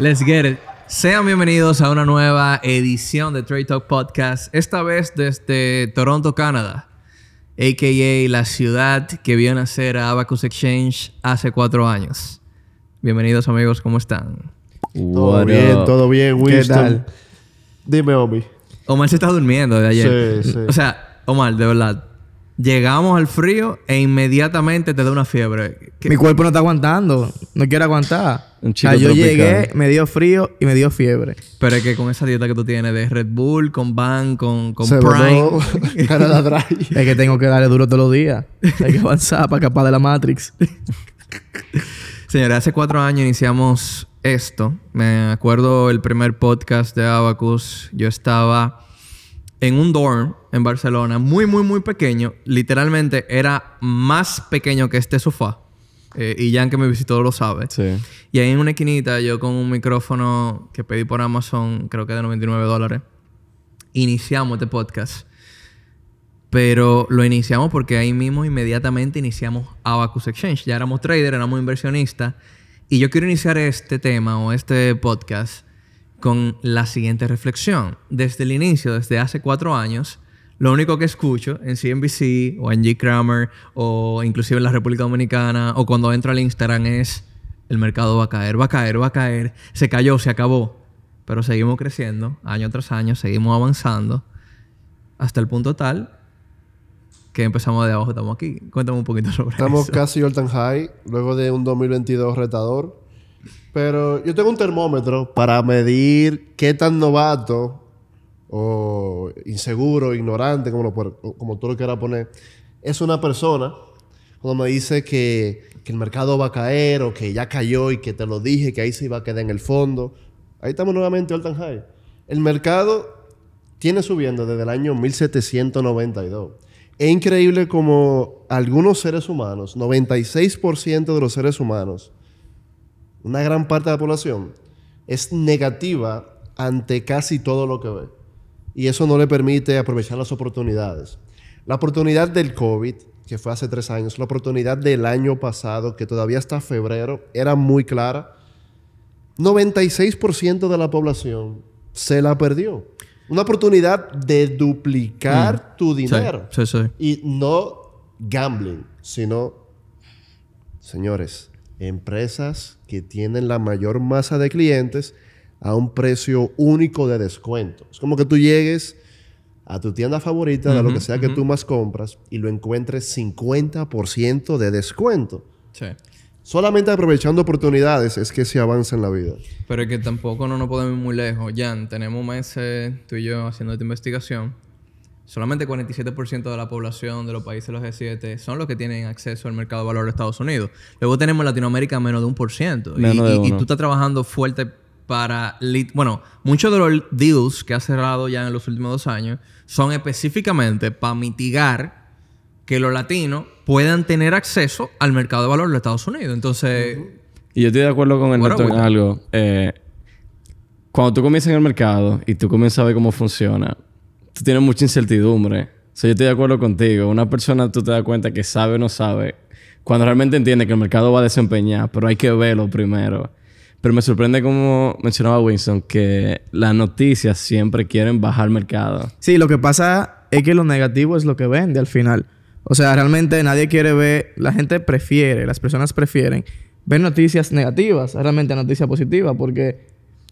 Let's get it. Sean bienvenidos a una nueva edición de Trade Talk Podcast, esta vez desde Toronto, Canadá, a.k.a. la ciudad que vio a a Abacus Exchange hace cuatro años. Bienvenidos amigos, ¿cómo están? Todo bien, todo bien, Winston. ¿Qué tal? Dime, Omi. Omar se está durmiendo de ayer. Sí, sí. O sea, Omar, de verdad, Llegamos al frío e inmediatamente te da una fiebre. Mi cuerpo no está aguantando. No quiere aguantar. Un yo llegué, me dio frío y me dio fiebre. Pero es que con esa dieta que tú tienes de Red Bull, con Van, con, con Prime. es que tengo que darle duro todos los días. Hay que avanzar para capaz de la Matrix. Señores, hace cuatro años iniciamos esto. Me acuerdo el primer podcast de Abacus. Yo estaba en un dorm en Barcelona, muy, muy, muy pequeño. Literalmente era más pequeño que este sofá. Eh, y Jan que me visitó lo sabe. Sí. Y ahí en una esquinita yo con un micrófono que pedí por Amazon, creo que de 99 dólares, iniciamos este podcast. Pero lo iniciamos porque ahí mismo inmediatamente iniciamos Abacus Exchange. Ya éramos trader, éramos inversionistas. Y yo quiero iniciar este tema o este podcast con la siguiente reflexión. Desde el inicio, desde hace cuatro años, lo único que escucho en CNBC o en G. Kramer o inclusive en la República Dominicana o cuando entro al Instagram es el mercado va a caer, va a caer, va a caer, se cayó, se acabó. Pero seguimos creciendo año tras año, seguimos avanzando hasta el punto tal que empezamos de abajo, estamos aquí. Cuéntame un poquito sobre estamos eso. Estamos casi all time high, luego de un 2022 retador. Pero yo tengo un termómetro para medir qué tan novato o inseguro, ignorante, como, lo, como tú lo quieras poner, es una persona cuando me dice que, que, el mercado va a caer o que ya cayó y que te lo dije, que ahí se iba a quedar en el fondo. Ahí estamos nuevamente, all high. El mercado tiene subiendo desde el año 1792. Es increíble como algunos seres humanos, 96% de los seres humanos, una gran parte de la población, es negativa ante casi todo lo que ve y eso no le permite aprovechar las oportunidades. La oportunidad del COVID, que fue hace tres años, la oportunidad del año pasado, que todavía está febrero, era muy clara. 96% de la población se la perdió. Una oportunidad de duplicar mm. tu dinero. Y no gambling, sino, señores, empresas que tienen la mayor masa de clientes a un precio único de descuento. Es como que tú llegues a tu tienda favorita, a de lo que sea que tú más compras, y lo encuentres 50% de descuento. Sí. Solamente aprovechando oportunidades es que se avanza en la vida. Pero es que tampoco no nos podemos ir muy lejos. Jan, tenemos meses tú y yo haciendo esta investigación. Solamente 47% de la población de los países de los G7 son los que tienen acceso al mercado de valor de Estados Unidos. Luego tenemos Latinoamérica menos de un por ciento. y tú estás trabajando fuerte para, bueno, muchos de los deals que ha cerrado ya en los últimos dos años son específicamente para mitigar que los latinos puedan tener acceso al mercado de valor de Estados Unidos. Entonces... Y yo estoy de acuerdo con Ernesto en algo. Eh, cuando tú comienzas en el mercado y tú comienzas a ver cómo funciona, tú tienes mucha incertidumbre. O sea, yo estoy de acuerdo contigo. Una persona tú te das cuenta que sabe o no sabe, cuando realmente entiende que el mercado va a desempeñar, pero hay que verlo primero. Pero me sorprende como mencionaba Winston que las noticias siempre quieren bajar mercado. Sí, lo que pasa es que lo negativo es lo que vende al final. O sea, realmente nadie quiere ver, la gente prefiere, las personas prefieren ver noticias negativas, realmente noticias positivas, porque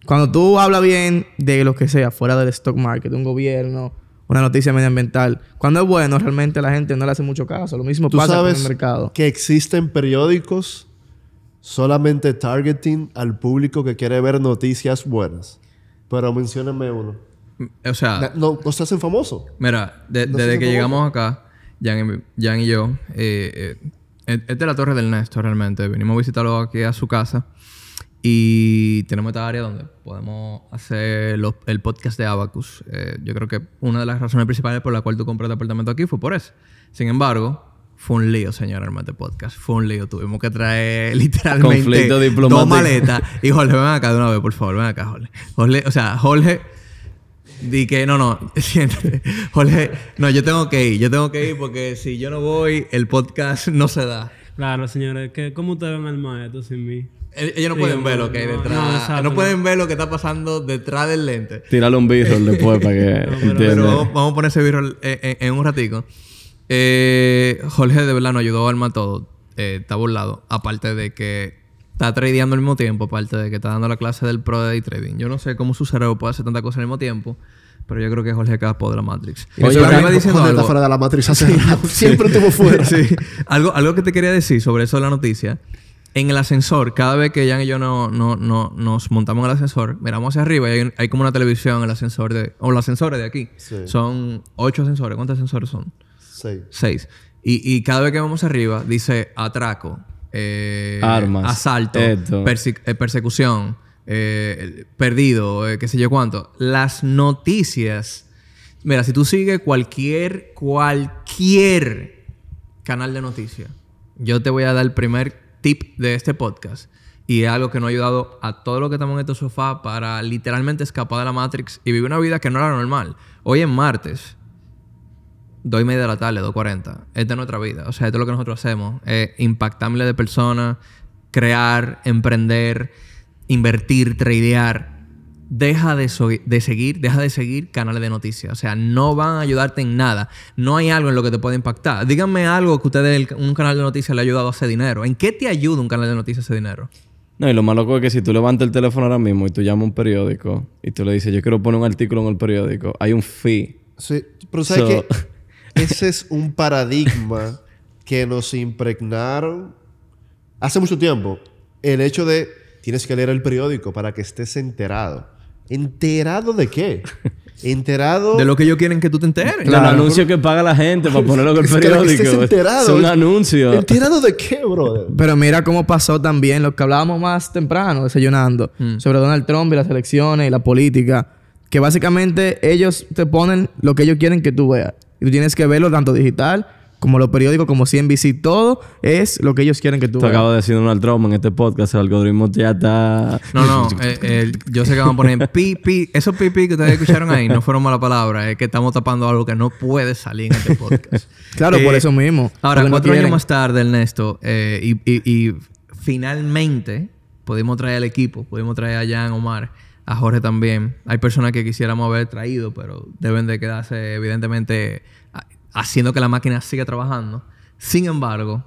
cuando tú hablas bien de lo que sea, fuera del stock market, un gobierno, una noticia medioambiental. Cuando es bueno, realmente la gente no le hace mucho caso. Lo mismo pasa con el mercado. Que existen periódicos solamente targeting al público que quiere ver noticias buenas. Pero mencióname uno. O sea... No, no se hacen famoso. Mira, desde que llegamos acá, Jan y, yo, eh, eh, es de la Torre del Néstor realmente. Vinimos a visitarlo aquí a su casa. Y tenemos esta área donde podemos hacer el podcast de Abacus. Eh, yo creo que una de las razones principales por la cual tú compraste apartamento aquí fue por eso. Sin embargo, fue un lío, señor Armate Podcast. Fue un lío. Tuvimos que traer literalmente dos maletas. Y Jorge, ven acá de una vez, por favor, ven acá, Jorge. Jorge o sea, Jorge, di que no, no, siéntate. Jorge, no, yo tengo que ir, yo tengo que ir porque si yo no voy, el podcast no se da. Claro, señores, ¿cómo ustedes ven al maestro sin mí? Eh, ellos no pueden ver lo que hay detrás. No, pueden ver lo que está pasando detrás del lente. Tírale un b después para que. pero, vamos, a poner ese b en, en un ratico. Eh, Jorge de verdad nos ayudó a armar todo. Eh, está burlado. Aparte de que está tradeando al mismo tiempo, aparte de que está dando la clase del Pro Day Trading. Yo no sé cómo su cerebro puede hacer tanta cosa al mismo tiempo. Pero yo creo que es Jorge Capo de la Matrix. Y diciendo algo. de la Matrix Siempre estuvo fuera. algo, que te quería decir sobre eso de la noticia. En el ascensor, cada vez que Jan y yo no, no, nos montamos en el ascensor, miramos hacia arriba y hay, como una televisión en el ascensor de... O los ascensores de aquí. Son ocho ascensores. ¿Cuántos ascensores son? Seis. Y, cada vez que vamos arriba, dice atraco, eh, asalto, eh, persecución, eh, perdido, qué sé yo cuánto. Las noticias. Mira, si tú sigues cualquier, cualquier canal de noticias, yo te voy a dar el primer tip de este podcast. Y es algo que nos ha ayudado a todos los que estamos en este sofá para literalmente escapar de la Matrix y vivir una vida que no era normal. Hoy en martes. 2 y media de la tarde, 2.40. Esta es nuestra vida. O sea, esto es lo que nosotros hacemos. Es impactar de personas, crear, emprender, invertir, tradear. Deja de, de, seguir, deja de seguir canales de noticias. O sea, no van a ayudarte en nada. No hay algo en lo que te pueda impactar. Díganme algo que ustedes, un canal de noticias le ha ayudado a hacer dinero. ¿En qué te ayuda un canal de noticias a hacer dinero? No, y lo más loco es que si tú levantas el teléfono ahora mismo y tú llamas a un periódico y tú le dices, yo quiero poner un artículo en el periódico, hay un fee. Sí, pero sabes ese es un paradigma que nos impregnaron hace mucho tiempo. El hecho de tienes que leer el periódico para que estés enterado. ¿Enterado de qué? Enterado. De lo que ellos quieren que tú te enteres. El anuncio que paga la gente para ponerlo en el periódico. Es un anuncio. enterado. de qué, brother? Pero mira cómo pasó también lo que hablábamos más temprano, desayunando, mm. sobre Donald Trump y las elecciones y la política. Que básicamente ellos te ponen lo que ellos quieren que tú veas tú tienes que verlo tanto digital como los periódicos, como CNBC, todo es lo que ellos quieren que tú. Te acabo de decir un Trump en este podcast, el algoritmo ya está. No, no, eh, yo sé que van a poner pipi. Esos pipi que ustedes escucharon ahí no fueron malas palabra, es que estamos tapando algo que no puede salir en este podcast. claro, por eh, eso mismo. Ahora, cuatro años más tarde, Ernesto, eh, y, y, finalmente pudimos traer al equipo, pudimos traer a Jan Omar a Jorge también. Hay personas que quisiéramos haber traído, pero deben de quedarse, evidentemente, haciendo que la máquina siga trabajando. Sin embargo,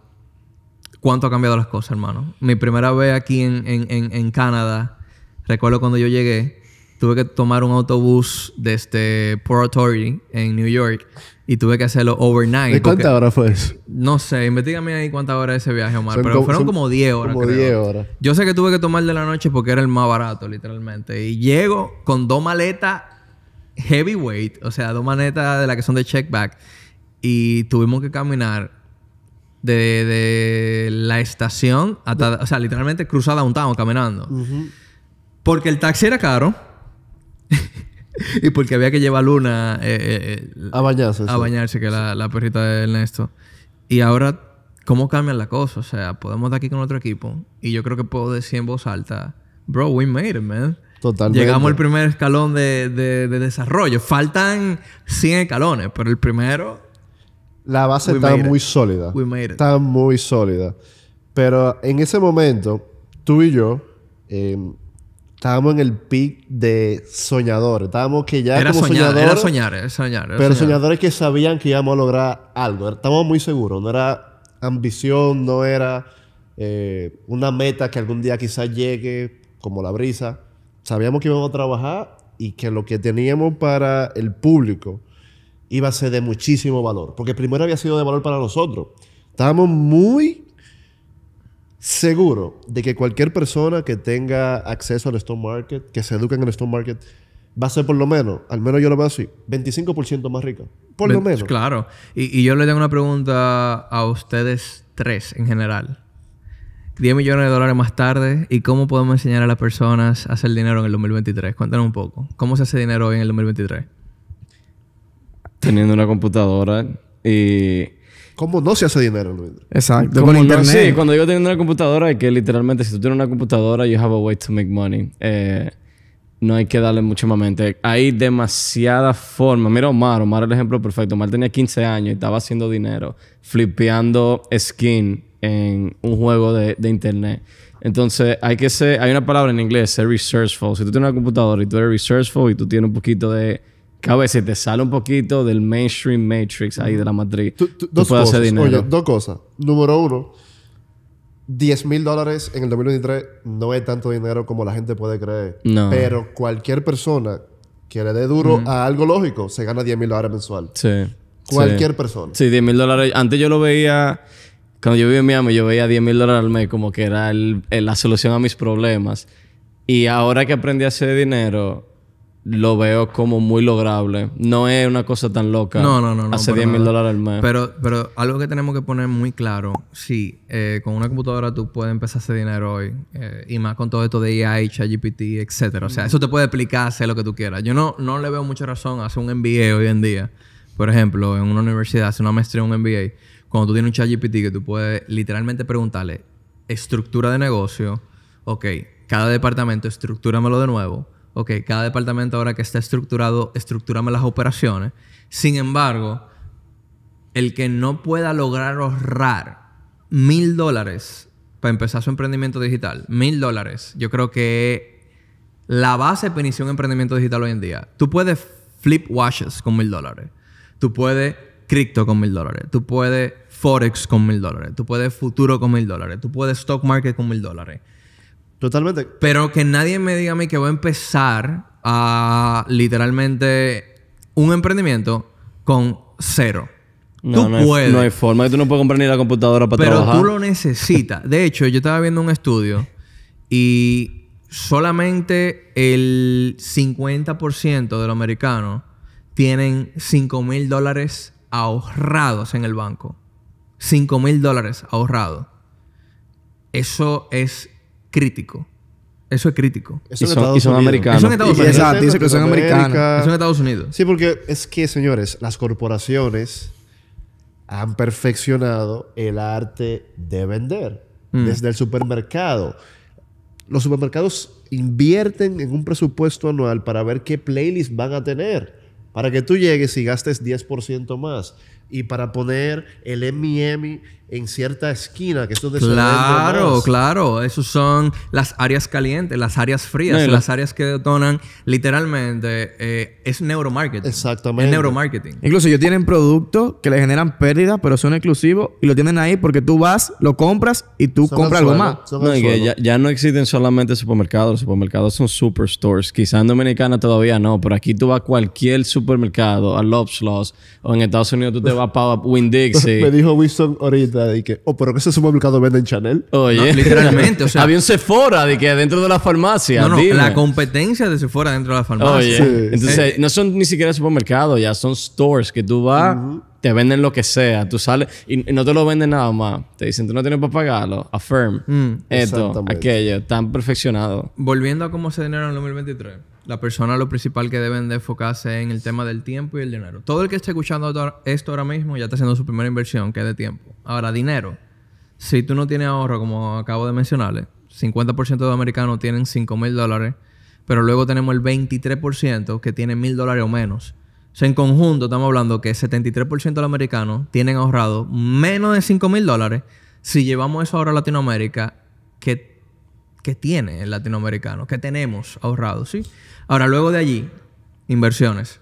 ¿cuánto ha cambiado las cosas, hermano? Mi primera vez aquí en, Canadá, recuerdo cuando yo llegué, tuve que tomar un autobús desde Port Authority en New York y tuve que hacerlo overnight. ¿De cuántas horas fue eso? No sé, investigame ahí cuántas horas ese viaje, Omar. pero fueron como 10 horas. Como 10 horas. Yo sé que tuve que tomar de la noche porque era el más barato, literalmente. Y llego con dos maletas heavyweight, o sea, dos maletas de la que son de checkback. Y tuvimos que caminar de, la estación hasta, o sea, literalmente cruzada un town caminando. Porque el taxi era caro. y porque había que llevar a Luna eh, eh, eh, a bañarse. A bañarse, que la, la perrita de Ernesto. Y ahora cómo cambian las cosas. O sea, podemos estar aquí con otro equipo. Y yo creo que puedo decir en voz alta, bro, we made it, man. Totalmente. Llegamos al primer escalón de, de, desarrollo. Faltan 100 escalones, pero el primero... La base está muy sólida. We made it. Está muy sólida. Pero en ese momento, tú y yo, estábamos en el pic de soñadores. Estábamos que ya era soñadores. Era soñar, pero soñadores que sabían que íbamos a lograr algo. Estábamos muy seguros. No era ambición, no era eh, una meta que algún día quizás llegue, como la brisa. Sabíamos que íbamos a trabajar y que lo que teníamos para el público iba a ser de muchísimo valor. Porque primero había sido de valor para nosotros. Estábamos muy seguro de que cualquier persona que tenga acceso al stock market, que se eduque en el stock market, va a ser por lo menos, al menos yo lo veo así, 25% más rica. Por lo menos. Claro. Y, y, yo le tengo una pregunta a ustedes tres en general. 10 millones de dólares más tarde, ¿y cómo podemos enseñar a las personas a hacer dinero en el 2023? Cuéntanos un poco. ¿Cómo se hace dinero hoy en el 2023? Teniendo una computadora y ¿Cómo no se hace dinero, Luis? Exacto. Con internet. sí, cuando digo teniendo una computadora, es que literalmente si tú tienes una computadora, you have a way to make money. Eh, no hay que darle mucho más mente. Hay demasiada formas. Mira Omar, Omar es el ejemplo perfecto. Omar tenía 15 años y estaba haciendo dinero, flipeando skin en un juego de, internet. Entonces, hay que ser, hay una palabra en inglés, ser resourceful. Si tú tienes una computadora y tú eres resourceful y tú tienes un poquito de Cabe si te sale un poquito del mainstream matrix ahí de la matriz. Tú, dos puedes cosas. hacer dinero. Oye, dos cosas. Número uno, 10 mil dólares en el 2023 no es tanto dinero como la gente puede creer. No. Pero cualquier persona que le dé duro a algo lógico se gana 10 mil dólares mensual. Sí. Cualquier persona. Sí, 10 mil dólares. Antes yo lo veía. Cuando yo vivía en Miami, yo veía 10 mil dólares al mes como que era la solución a mis problemas. Y ahora que aprendí a hacer dinero, lo veo como muy lograble. No es una cosa tan loca. No, no, no. hace 10 mil dólares al mes. Pero, algo que tenemos que poner muy claro. Sí, eh, con una computadora tú puedes empezar a hacer dinero hoy. Eh, y más con todo esto de AI, ChatGPT, etc. O sea, eso te puede explicar, hacer lo que tú quieras. Yo no, le veo mucha razón a hacer un MBA hoy en día. Por ejemplo, en una universidad, hacer una maestría, un MBA. Cuando tú tienes un ChatGPT que tú puedes literalmente preguntarle estructura de negocio. Ok, cada departamento, estructúramelo de nuevo ok, cada departamento ahora que está estructurado, estructuramos las operaciones. Sin embargo, el que no pueda lograr ahorrar mil dólares para empezar su emprendimiento digital, mil dólares, yo creo que la base de iniciar un emprendimiento digital hoy en día, tú puedes flip washes con mil dólares, tú puedes cripto con mil dólares, tú puedes forex con mil dólares, tú puedes futuro con mil dólares, tú puedes stock market con mil dólares Totalmente. Pero que nadie me diga a mí que voy a empezar a literalmente un emprendimiento con cero. No, tú puedes. Hay, no hay forma. Tú no puedes comprar ni la computadora para trabajar. Pero tú lo necesitas. De hecho, yo estaba viendo un estudio y solamente el 50% de los americanos tienen 5 mil dólares ahorrados en el banco. 5 mil dólares ahorrados. Eso es crítico. Eso es crítico. Eso y son, Estados y son americanos. Exacto, que son americanos. Estados Unidos. Sí, porque es que, señores, las corporaciones han perfeccionado el arte de vender. Mm. Desde el supermercado. Los supermercados invierten en un presupuesto anual para ver qué playlist van a tener. Para que tú llegues y gastes 10% más. Y para poner el M&M en cierta esquina, que eso es Claro, claro. Esas son las áreas calientes, las áreas frías, las áreas que detonan literalmente. Eh, es neuromarketing. Exactamente. Es neuromarketing. Incluso ellos tienen productos que le generan pérdida, pero son exclusivos y lo tienen ahí porque tú vas, lo compras y tú compras algo más. No, ya, ya, no existen solamente supermercados. Los supermercados son superstores. Quizá en Dominicana todavía no, pero aquí tú vas a cualquier supermercado, a Lobslaws, o en Estados Unidos tú te vas a Winn-Dixie. Me dijo Winston ahorita de que, oh, pero que ese supermercado vende en Chanel. Oye. literalmente, o sea. Había un Sephora de que dentro de la farmacia. No, no, la competencia de Sephora dentro de la farmacia. Oye. Entonces, eh. no son ni siquiera supermercados ya, son stores que tú vas. te venden lo que sea, tú sales y, no te lo venden nada más. Te dicen, tú no tienes para pagarlo. Affirm. Mm. esto, aquello, tan perfeccionado. Volviendo a cómo se dinero en el 2023 la persona lo principal que deben de enfocarse en el tema del tiempo y el dinero. Todo el que esté escuchando esto ahora mismo ya está haciendo su primera inversión, que es de tiempo. Ahora, dinero. Si tú no tienes ahorro, como acabo de mencionarles, 50% de los americanos tienen 5 mil dólares, pero luego tenemos el 23% que tiene mil dólares o menos. O sea, en conjunto estamos hablando que 73% de los americanos tienen ahorrado menos de 5 mil dólares. Si llevamos eso ahora a Latinoamérica, que que tiene el latinoamericano, que tenemos ahorrado, ¿sí? Ahora, luego de allí, inversiones.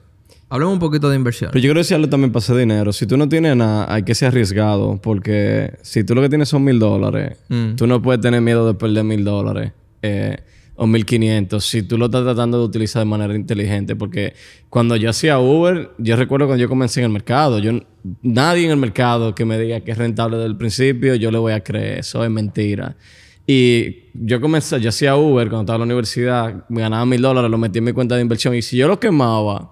Hablemos un poquito de inversión. Pero yo creo que si algo también pasa dinero. Si tú no tienes nada, hay que ser arriesgado. Porque si tú lo que tienes son mil dólares, mm. tú no puedes tener miedo de perder mil dólares eh, o mil quinientos. Si tú lo estás tratando de utilizar de manera inteligente. Porque cuando yo hacía Uber, yo recuerdo cuando yo comencé en el mercado. Yo, nadie en el mercado que me diga que es rentable desde el principio, yo le voy a creer. Eso es mentira. Y yo comencé, yo hacía Uber cuando estaba en la universidad, me ganaba mil dólares, lo metí en mi cuenta de inversión y si yo lo quemaba,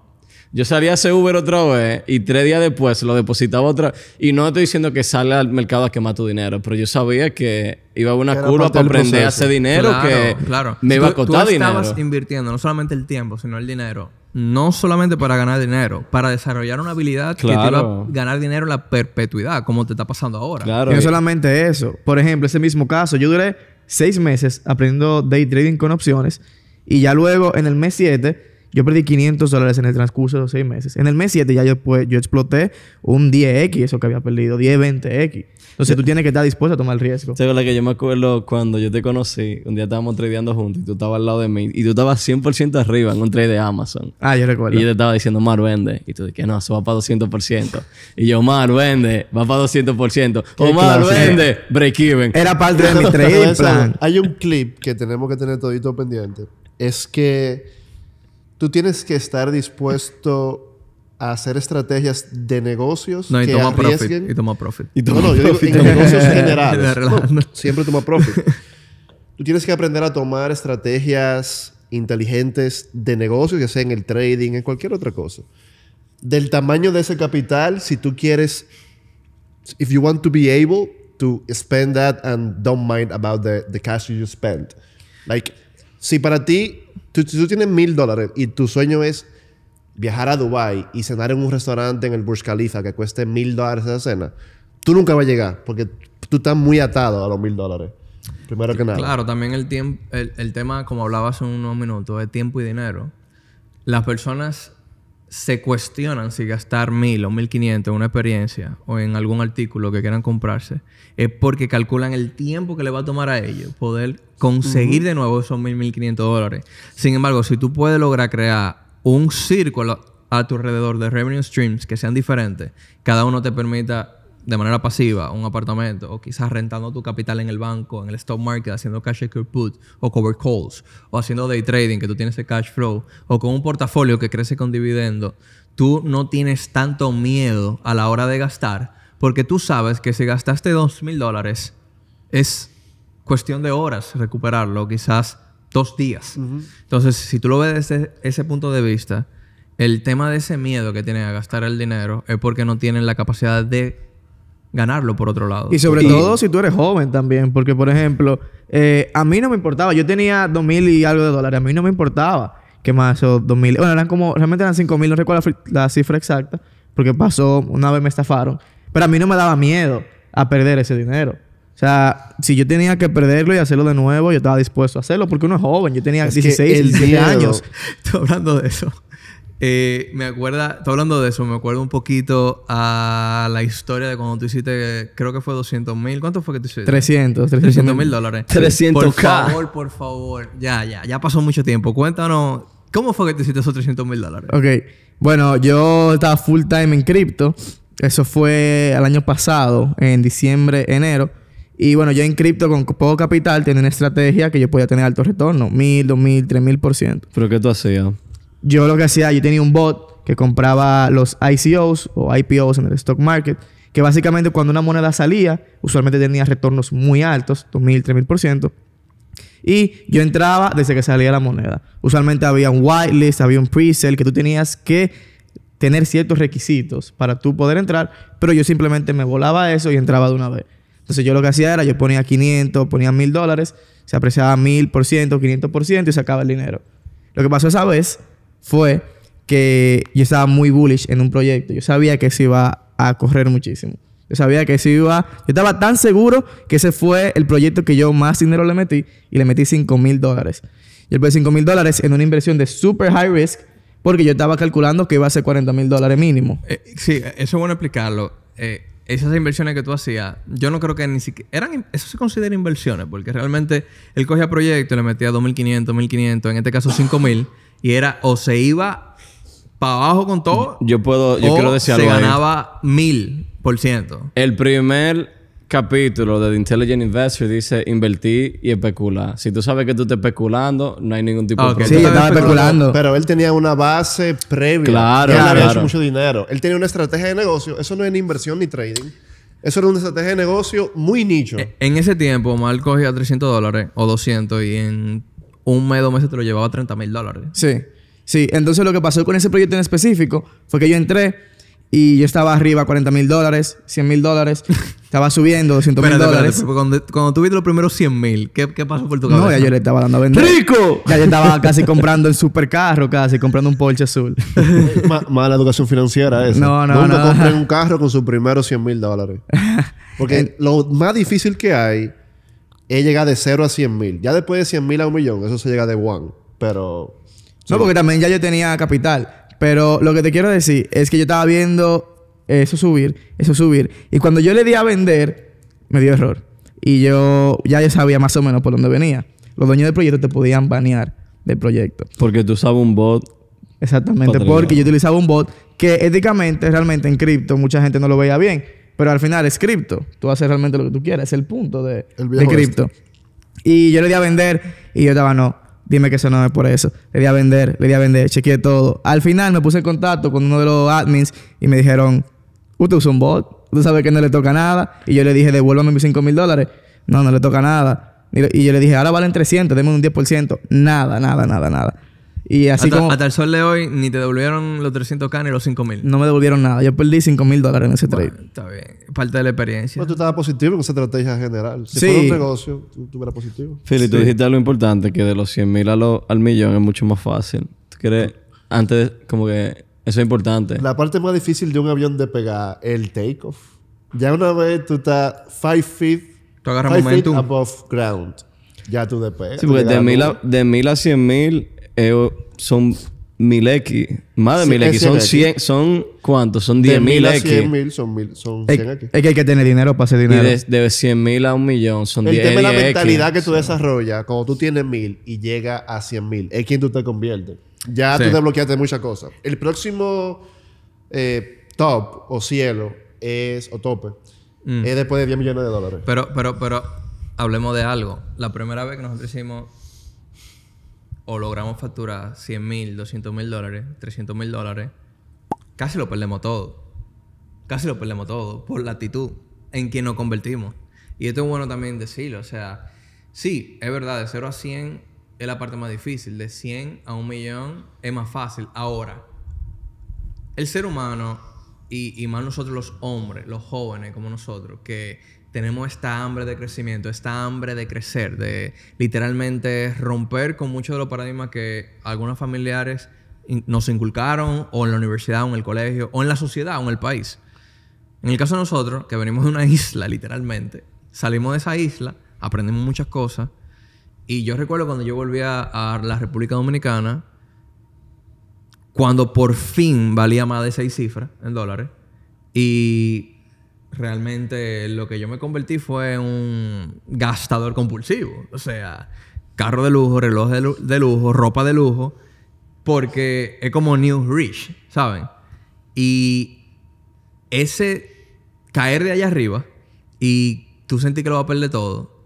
yo salía a ese Uber otra vez y tres días después lo depositaba otra Y no estoy diciendo que salga al mercado a quemar tu dinero, pero yo sabía que iba a una curva para aprender a hacer dinero que me iba a costar tú invirtiendo no solamente el tiempo, sino el dinero no solamente para ganar dinero, para desarrollar una habilidad que te va a ganar dinero en la perpetuidad, como te está pasando ahora. no solamente eso. Por ejemplo, ese mismo caso, yo duré seis meses aprendiendo day trading con opciones y ya luego en el mes 7 yo perdí 500 dólares en el transcurso de 6 meses. En el mes 7 ya yo, yo exploté un 10X, eso que había perdido, 10, 20X. Entonces tú tienes que estar dispuesto a tomar el riesgo. es la que yo me acuerdo cuando yo te conocí? Un día estábamos tradeando juntos y tú estabas al lado de mí y tú estabas 100% arriba en un trade de Amazon. Ah, yo recuerdo. Y yo te estaba diciendo, Mar, vende. Y tú que no, eso va para 200%. y yo, Mar, vende, va para 200%. Omar, vende, break even. Era parte de mi trading plan. Hay un clip que tenemos que tener todito pendiente. Es que tú tienes que estar dispuesto a hacer estrategias de negocios que toma arriesguen. Profit, y toma profit. Y toma no, no, yo digo negocios generales. siempre toma profit. Tú tienes que aprender a tomar estrategias inteligentes de negocios, ya sea en el trading, en cualquier otra cosa. Del tamaño de ese capital, si tú quieres, if you want to be able to spend that and don't mind about the, the cash you spend. Like, si para ti tú, si tú tienes mil dólares y tu sueño es viajar a Dubai y cenar en un restaurante en el Burj Khalifa que cueste mil dólares esa cena, tú nunca vas a llegar porque tú estás muy atado a los mil dólares. Primero que nada. Claro, también el, tiempo, el, el tema, como hablabas hace unos minutos, de tiempo y dinero. Las personas se cuestionan si gastar mil o mil quinientos en una experiencia o en algún artículo que quieran comprarse es porque calculan el tiempo que le va a tomar a ellos poder conseguir de nuevo esos mil, mil quinientos dólares. Sin embargo, si tú puedes lograr crear un círculo a tu alrededor de revenue streams que sean diferentes, cada uno te permita de manera pasiva un apartamento o quizás rentando tu capital en el banco, en el stock market, haciendo cash secure put o cover calls o haciendo day trading que tú tienes el cash flow o con un portafolio que crece con dividendo, tú no tienes tanto miedo a la hora de gastar porque tú sabes que si gastaste dos mil dólares es cuestión de horas recuperarlo, quizás dos días. Entonces, si tú lo ves desde ese punto de vista, el tema de ese miedo que tienen a gastar el dinero es porque no tienen la capacidad de ganarlo por otro lado. Y sobre todo si tú eres joven también, porque por ejemplo, eh, a mí no me importaba, yo tenía dos mil y algo de dólares, a mí no me importaba que más o dos mil, bueno, eran como, realmente eran cinco mil, no recuerdo la, cifra exacta, porque pasó, una vez me estafaron, pero a mí no me daba miedo a perder ese dinero. O sea, si yo tenía que perderlo y hacerlo de nuevo, yo estaba dispuesto a hacerlo porque uno es joven. Yo tenía 16, 17 años. Estoy hablando de eso. Eh, me acuerda, Estoy hablando de eso, me acuerdo un poquito a la historia de cuando tú hiciste, creo que fue 200 mil. ¿Cuánto fue que tú hiciste? 300. 300 mil dólares. 300 Por favor, por favor. Ya, ya, ya pasó mucho tiempo. Cuéntanos, ¿cómo fue que tú hiciste esos 300 mil dólares? Ok. Bueno, yo estaba full time en cripto. Eso fue el año pasado, en diciembre, enero. Y bueno, yo en cripto con poco capital tenía una estrategia que yo podía tener alto retorno, mil, dos mil, tres mil por ciento. ¿Pero qué tú hacías? yo lo que hacía, yo tenía un bot que compraba los ICOs o IPOs en el stock market, que básicamente cuando una moneda salía, usualmente tenía retornos muy altos, 2.000, 3.000%. Y yo entraba desde que salía la moneda. Usualmente había un whitelist, había un pre-sell, que tú tenías que tener ciertos requisitos para tú poder entrar, pero yo simplemente me volaba eso y entraba de una vez. Entonces yo lo que hacía era, yo ponía 500, ponía 1000 dólares, se apreciaba 1000%, 500% y sacaba el dinero. Lo que pasó esa vez fue que yo estaba muy bullish en un proyecto. Yo sabía que se iba a correr muchísimo. Yo sabía que se iba. Yo estaba tan seguro que ese fue el proyecto que yo más dinero le metí y le metí 5 mil dólares. Y le metí 5 mil dólares en una inversión de super high risk porque yo estaba calculando que iba a ser 40 mil dólares mínimo. Eh, sí, eso es bueno explicarlo. Eh, esas inversiones que tú hacías, yo no creo que ni siquiera. Eran, eso se considera inversiones porque realmente él cogía proyectos y le metía 2.500, 1.500, en este caso cinco mil. Y era o se iba para abajo con todo. Yo puedo, yo o quiero decir Se ganaba mil por ciento. El primer capítulo de The Intelligent Investor dice invertir y especular. Si tú sabes que tú estás especulando, no hay ningún tipo de problema. Sí, estaba especulando. Pero él tenía una base previa. Claro, había mucho dinero. Él tenía una estrategia de negocio. Eso no es ni inversión ni trading. Eso era una estrategia de negocio muy nicho. E, en ese tiempo, Mal cogía 300 dólares o 200 y en un mes, dos meses te lo llevaba a 30 mil dólares. Sí. Sí, entonces lo que pasó con ese proyecto en específico fue que yo entré y yo estaba arriba 40 mil dólares, 100 mil dólares, estaba subiendo 200 mil dólares. Cuando, cuando tuviste los primeros 100 mil, ¿qué, ¿qué, pasó por tu cabeza? No, ya yo le estaba dando a vender. ¡Rico! Ya estaba casi comprando el supercarro, casi comprando un Porsche azul. mala educación financiera esa. No, no, Nunca no. un carro con sus primeros 100 mil dólares. Porque eh, lo más difícil que hay es llega de 0 a 100 mil. Ya después de 100 mil a un millón, eso se llega de one. Pero. No, porque también ya yo tenía capital. Pero lo que te quiero decir es que yo estaba viendo eso subir, eso subir. Y cuando yo le di a vender, me dio error. Y yo ya yo sabía más o menos por dónde venía. Los dueños del proyecto te podían banear del proyecto. Porque tú usabas un bot. Exactamente, porque yo utilizaba un bot que éticamente, realmente en cripto, mucha gente no lo veía bien. Pero al final es cripto. Tú haces realmente lo que tú quieras. Es el punto de, cripto. Este. Y yo le di a vender y yo estaba, no, dime que eso no es por eso. Le di a vender, le di a vender, chequeé todo. Al final me puse en contacto con uno de los admins y me dijeron, usted usa un bot, tú sabe que no le toca nada. Y yo le dije, devuélvame mis 5 mil dólares. No, no le toca nada. Y yo le dije, ahora valen 300, déme un 10%. Nada, nada, nada, nada. Y así como... Hasta el sol de hoy ni te devolvieron los 300k ni los 5000. No me devolvieron nada. Yo perdí 5000 dólares en ese bueno, trade. Está bien. Parte de la experiencia. Pero tú estabas positivo con esa estrategia general. Si sí. fuera un negocio, tú, eras positivo. Fili, sí. tú dijiste lo importante, que de los 100.000 al millón es mucho más fácil. ¿Tú crees? Antes, como que eso es importante. La parte más difícil de un avión de pegar es el takeoff. Ya una vez tú estás 5 feet, tú agarras momentum. above ground. Ya tú despegas. Sí, porque de 1000 a, a 100.000 son mil X. Más de mil X. Son 100. Son, ¿cuántos? Son 10 mil X. 100 mil son, mil, son 100 X. Es que hay que tener dinero para hacer dinero. Y de, de 100 mil a un millón son 10 mil. El la mentalidad que tú desarrollas, cuando tú tienes mil y llega a 100 mil, es quien tú te conviertes. Ya tú desbloqueaste muchas cosas. El próximo eh, top o cielo es, o tope, mm. es después de 10 millones de dólares. Pero, pero, pero, hablemos de algo. La primera vez que nosotros hicimos o logramos facturar 100 mil, 200 mil dólares, 300 mil dólares, casi lo perdemos todo. Casi lo perdemos todo por la actitud en que nos convertimos. Y esto es bueno también decirlo, o sea, sí, es verdad, de 0 a 100 es la parte más difícil, de 100 a 1 millón es más fácil. Ahora, el ser humano, y más nosotros los hombres, los jóvenes como nosotros, que tenemos esta hambre de crecimiento, esta hambre de crecer, de literalmente romper con muchos de los paradigmas que algunos familiares nos inculcaron o en la universidad o en el colegio o en la sociedad o en el país. En el caso de nosotros, que venimos de una isla literalmente, salimos de esa isla, aprendimos muchas cosas y yo recuerdo cuando yo volví a, a la República Dominicana, cuando por fin valía más de seis cifras en dólares y realmente lo que yo me convertí fue un gastador compulsivo. O sea, carro de lujo, reloj de, lujo, ropa de lujo, porque es como New Rich, ¿saben? Y ese caer de allá arriba y tú sentí que lo va a perder todo,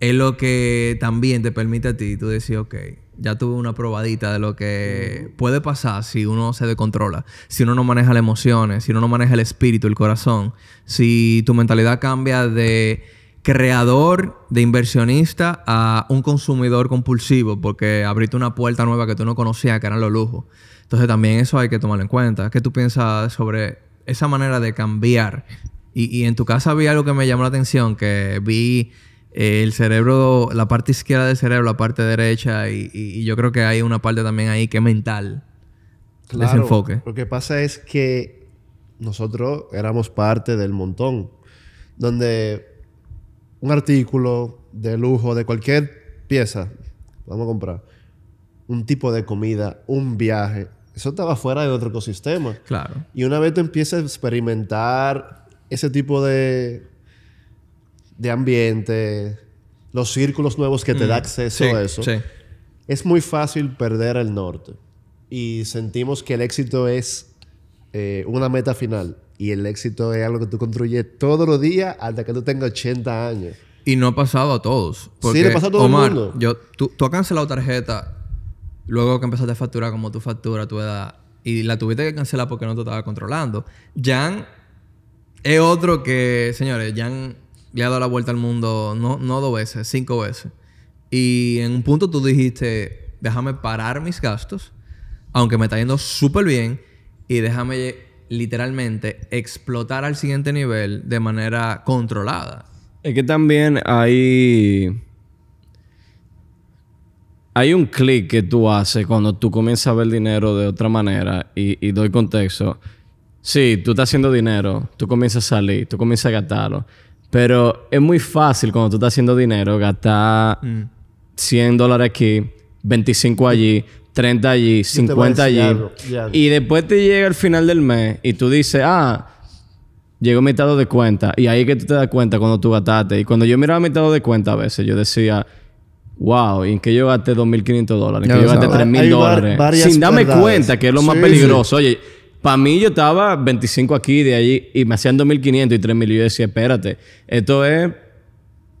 es lo que también te permite a ti, tú decir, ok, ya tuve una probadita de lo que puede pasar si uno se descontrola, si uno no maneja las emociones, si uno no maneja el espíritu, el corazón, si tu mentalidad cambia de creador, de inversionista a un consumidor compulsivo porque abriste una puerta nueva que tú no conocías, que eran los lujos. Entonces también eso hay que tomarlo en cuenta. ¿Qué tú piensas sobre esa manera de cambiar? Y, en tu casa vi algo que me llamó la atención, que vi el cerebro, la parte izquierda del cerebro, la parte derecha, y, yo creo que hay una parte también ahí que es mental. Claro, desenfoque. Lo que pasa es que nosotros éramos parte del montón, donde un artículo de lujo, de cualquier pieza, vamos a comprar, un tipo de comida, un viaje, eso estaba fuera de otro ecosistema. Claro. Y una vez tú empiezas a experimentar ese tipo de de ambiente, los círculos nuevos que te da mm, acceso a eso, es muy fácil perder el norte. Y sentimos que el éxito es eh, una meta final. Y el éxito es algo que tú construyes todos los días hasta que tú tengas 80 años. Y no ha pasado a todos. sí, le pasa a todo el mundo. Yo, tú, tú has cancelado tarjeta luego que empezaste a facturar como tu factura, tu edad, y la tuviste que cancelar porque no te estaba controlando. Jan es otro que, señores, Jan le he dado la vuelta al mundo no, no dos veces, cinco veces. Y en un punto tú dijiste, déjame parar mis gastos, aunque me está yendo súper bien, y déjame literalmente explotar al siguiente nivel de manera controlada. Es que también hay... Hay un clic que tú haces cuando tú comienzas a ver dinero de otra manera y, y doy contexto. Sí, tú estás haciendo dinero, tú comienzas a salir, tú comienzas a gastarlo. Pero es muy fácil cuando tú estás haciendo dinero gastar 100 mm. dólares aquí, 25 allí, 30 allí, 50 allí. y después te llega el final del mes y tú dices, ah, llegó mi estado de cuenta. Y ahí es que tú te das cuenta cuando tú gastaste. Y cuando yo miraba mi estado de cuenta a veces, yo decía, wow, ¿y en qué yo gasté 2.500 dólares? ¿En qué yo gasté 3.000 dólares? Sin darme cuenta, que es lo más peligroso. Oye, para mí yo estaba 25 aquí, de allí, y me hacían 2.500 y 3.000. Y yo decía, espérate, esto es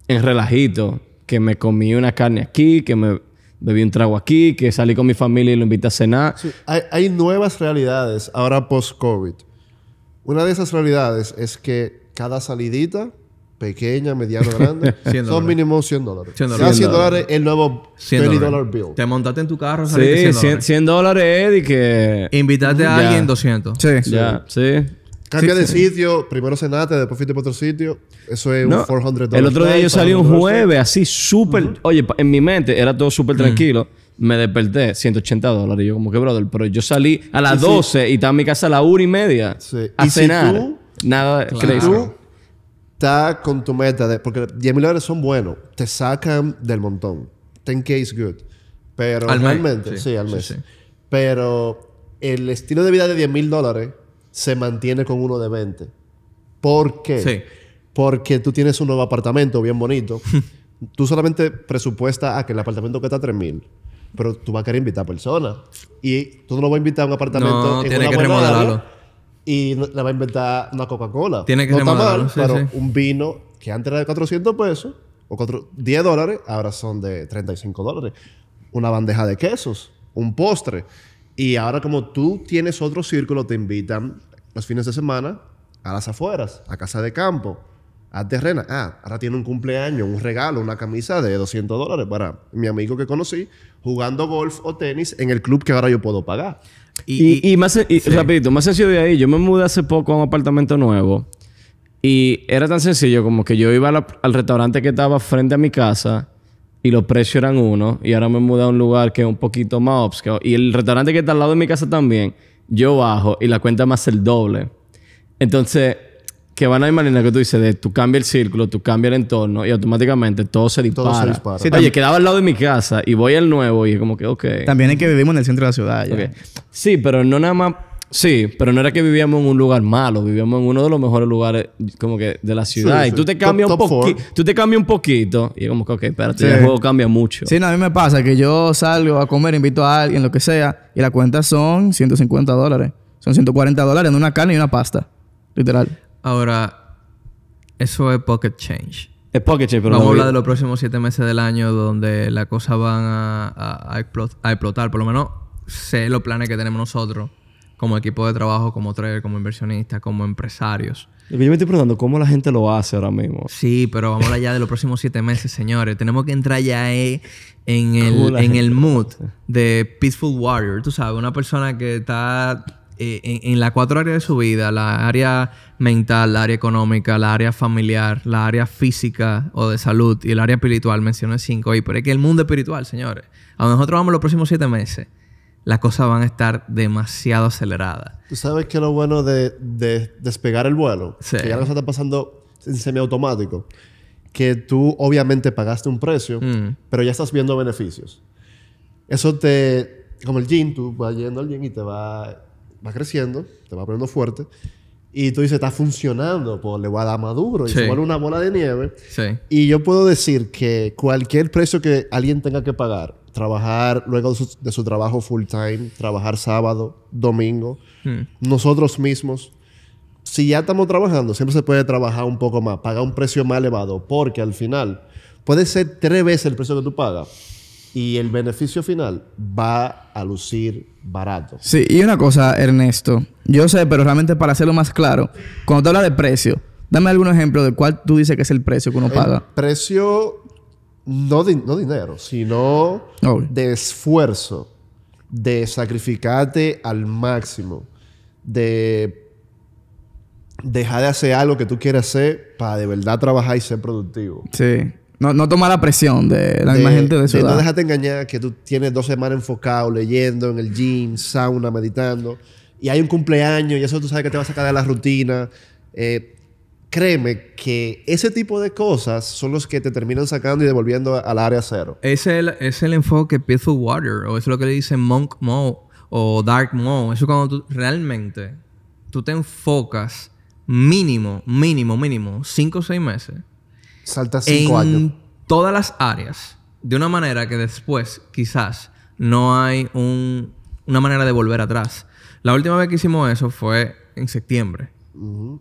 en relajito, que me comí una carne aquí, que me bebí un trago aquí, que salí con mi familia y lo invité a cenar. hay, hay nuevas realidades ahora post-COVID. Una de esas realidades es que cada salidita pequeña, mediana, grande, son mínimo 100 dólares. 100 dólares. 100 dólares el nuevo 100 bill. Te montaste en tu carro, saliste sí, 100 100 dólares, Eddie, que... Invitaste a alguien, 200. Sí. sí. Ya, sí. Cambia de sitio, primero cenaste, después fuiste para otro sitio. Eso es un 400 El otro día yo salí un jueves así súper. Oye, en mi mente era todo súper tranquilo. Me desperté 180 dólares. Yo, como que, brother, pero yo salí a las 12 y estaba en mi casa a la 1 y media a cenar. Si tú, Nada, crees. ¿tú está con tu meta de, porque 10 mil dólares son buenos, te sacan del montón. 10K is good. Pero ¿Al realmente, sí, al mes. Pero el estilo de vida de 10 mil dólares se mantiene con uno de 20. ¿Por qué? Porque tú tienes un nuevo apartamento bien bonito. tú solamente presupuestas a que el apartamento cuesta $3,000. mil. Pero tú vas a querer invitar personas. Y tú no lo vas a invitar a un apartamento. No, tiene que remodelarlo y la va a inventar una Coca-Cola. Tiene que no un vino que antes era de 400 pesos o 10 dólares, ahora son de 35 dólares. Una bandeja de quesos, un postre. Y ahora como tú tienes otro círculo, te invitan los fines de semana a las afueras, a casa de campo, a terrena. Ah, ahora tiene un cumpleaños, un regalo, una camisa de 200 dólares para mi amigo que conocí jugando golf o tenis en el club que ahora yo puedo pagar. Y, más, rapidito, más sencillo de ahí, yo me mudé hace poco a un apartamento nuevo y era tan sencillo como que yo iba al restaurante que estaba frente a mi casa y los precios eran uno y ahora me mudé a un lugar que es un poquito más obscuro y el restaurante que está al lado de mi casa también, yo bajo y la cuenta más el doble. Entonces, que van a imaginar que tú dices de tú cambia el círculo, tú cambia el entorno y automáticamente todo se dispara. Todo se Oye, quedaba al lado de mi casa y voy al nuevo y es como que, ok. También es que vivimos en el centro de la ciudad. Sí, pero no nada más. Sí, pero no era que vivíamos en un lugar malo, vivíamos en uno de los mejores lugares como que de la ciudad. y tú te cambias un poquito, tú te cambias un poquito y es como que, ok, pero el juego cambia mucho. Sí, no, a mí me pasa que yo salgo a comer, invito a alguien, lo que sea, y la cuenta son 150 dólares. Son 140 dólares en una carne y una pasta, literal. Ahora, eso es pocket change. Es pocket change, pero... Vamos a hablar de los próximos siete meses del año donde las cosas van a, explotar. Por lo menos sé los planes que tenemos nosotros como equipo de trabajo, como trader, como inversionista, como empresarios. yo me estoy preguntando, ¿cómo la gente lo hace ahora mismo? Sí, pero vamos allá de los próximos siete meses, señores. Tenemos que entrar ya eh, en el mood de Peaceful Warrior. Tú sabes, una persona que está eh, en, las cuatro áreas de su vida, la área mental, la área económica, la área familiar, la área física o de salud y el área espiritual, mencioné cinco ahí, pero es que el mundo espiritual, señores, a donde nosotros vamos los próximos siete meses, las cosas van a estar demasiado aceleradas. ¿Tú sabes que lo bueno de, despegar el vuelo? Que ya lo está pasando en semiautomático. Que tú obviamente pagaste un precio, mm. pero ya estás viendo beneficios. Eso te... Como el jean, tú vas yendo al jean y te va va creciendo, te va poniendo fuerte. Y tú dices, está funcionando, pues le va a dar maduro. Y se una bola de nieve. Y yo puedo decir que cualquier precio que alguien tenga que pagar, trabajar luego de su, trabajo full time, trabajar sábado, domingo, hmm. nosotros mismos, si ya estamos trabajando, siempre se puede trabajar un poco más, pagar un precio más elevado, porque al final puede ser tres veces el precio que tú pagas y el beneficio final va a lucir barato. Sí, y una cosa, Ernesto, yo sé, pero realmente para hacerlo más claro, cuando te hablas de precio, dame algún ejemplo de cuál tú dices que es el precio que uno paga. Precio no, dinero, sino de esfuerzo, de sacrificarte al máximo, de dejar de hacer algo que tú quieres hacer para de verdad trabajar y ser productivo. Sí. No, no toma la presión de la gente de su edad. No déjate engañar que tú tienes dos semanas enfocado, leyendo en el gym, sauna, meditando. Y hay un cumpleaños y eso tú sabes que te va a sacar de la rutina. Eh, créeme que ese tipo de cosas son los que te terminan sacando y devolviendo al área cero. Es el, es el enfoque Peaceful Water, o es lo que le dicen Monk Mode o Dark Mode. Eso cuando tú realmente tú te enfocas mínimo, mínimo, mínimo, cinco o seis meses en todas las áreas, de una manera que después quizás no hay una manera de volver atrás. La última vez que hicimos eso fue en septiembre.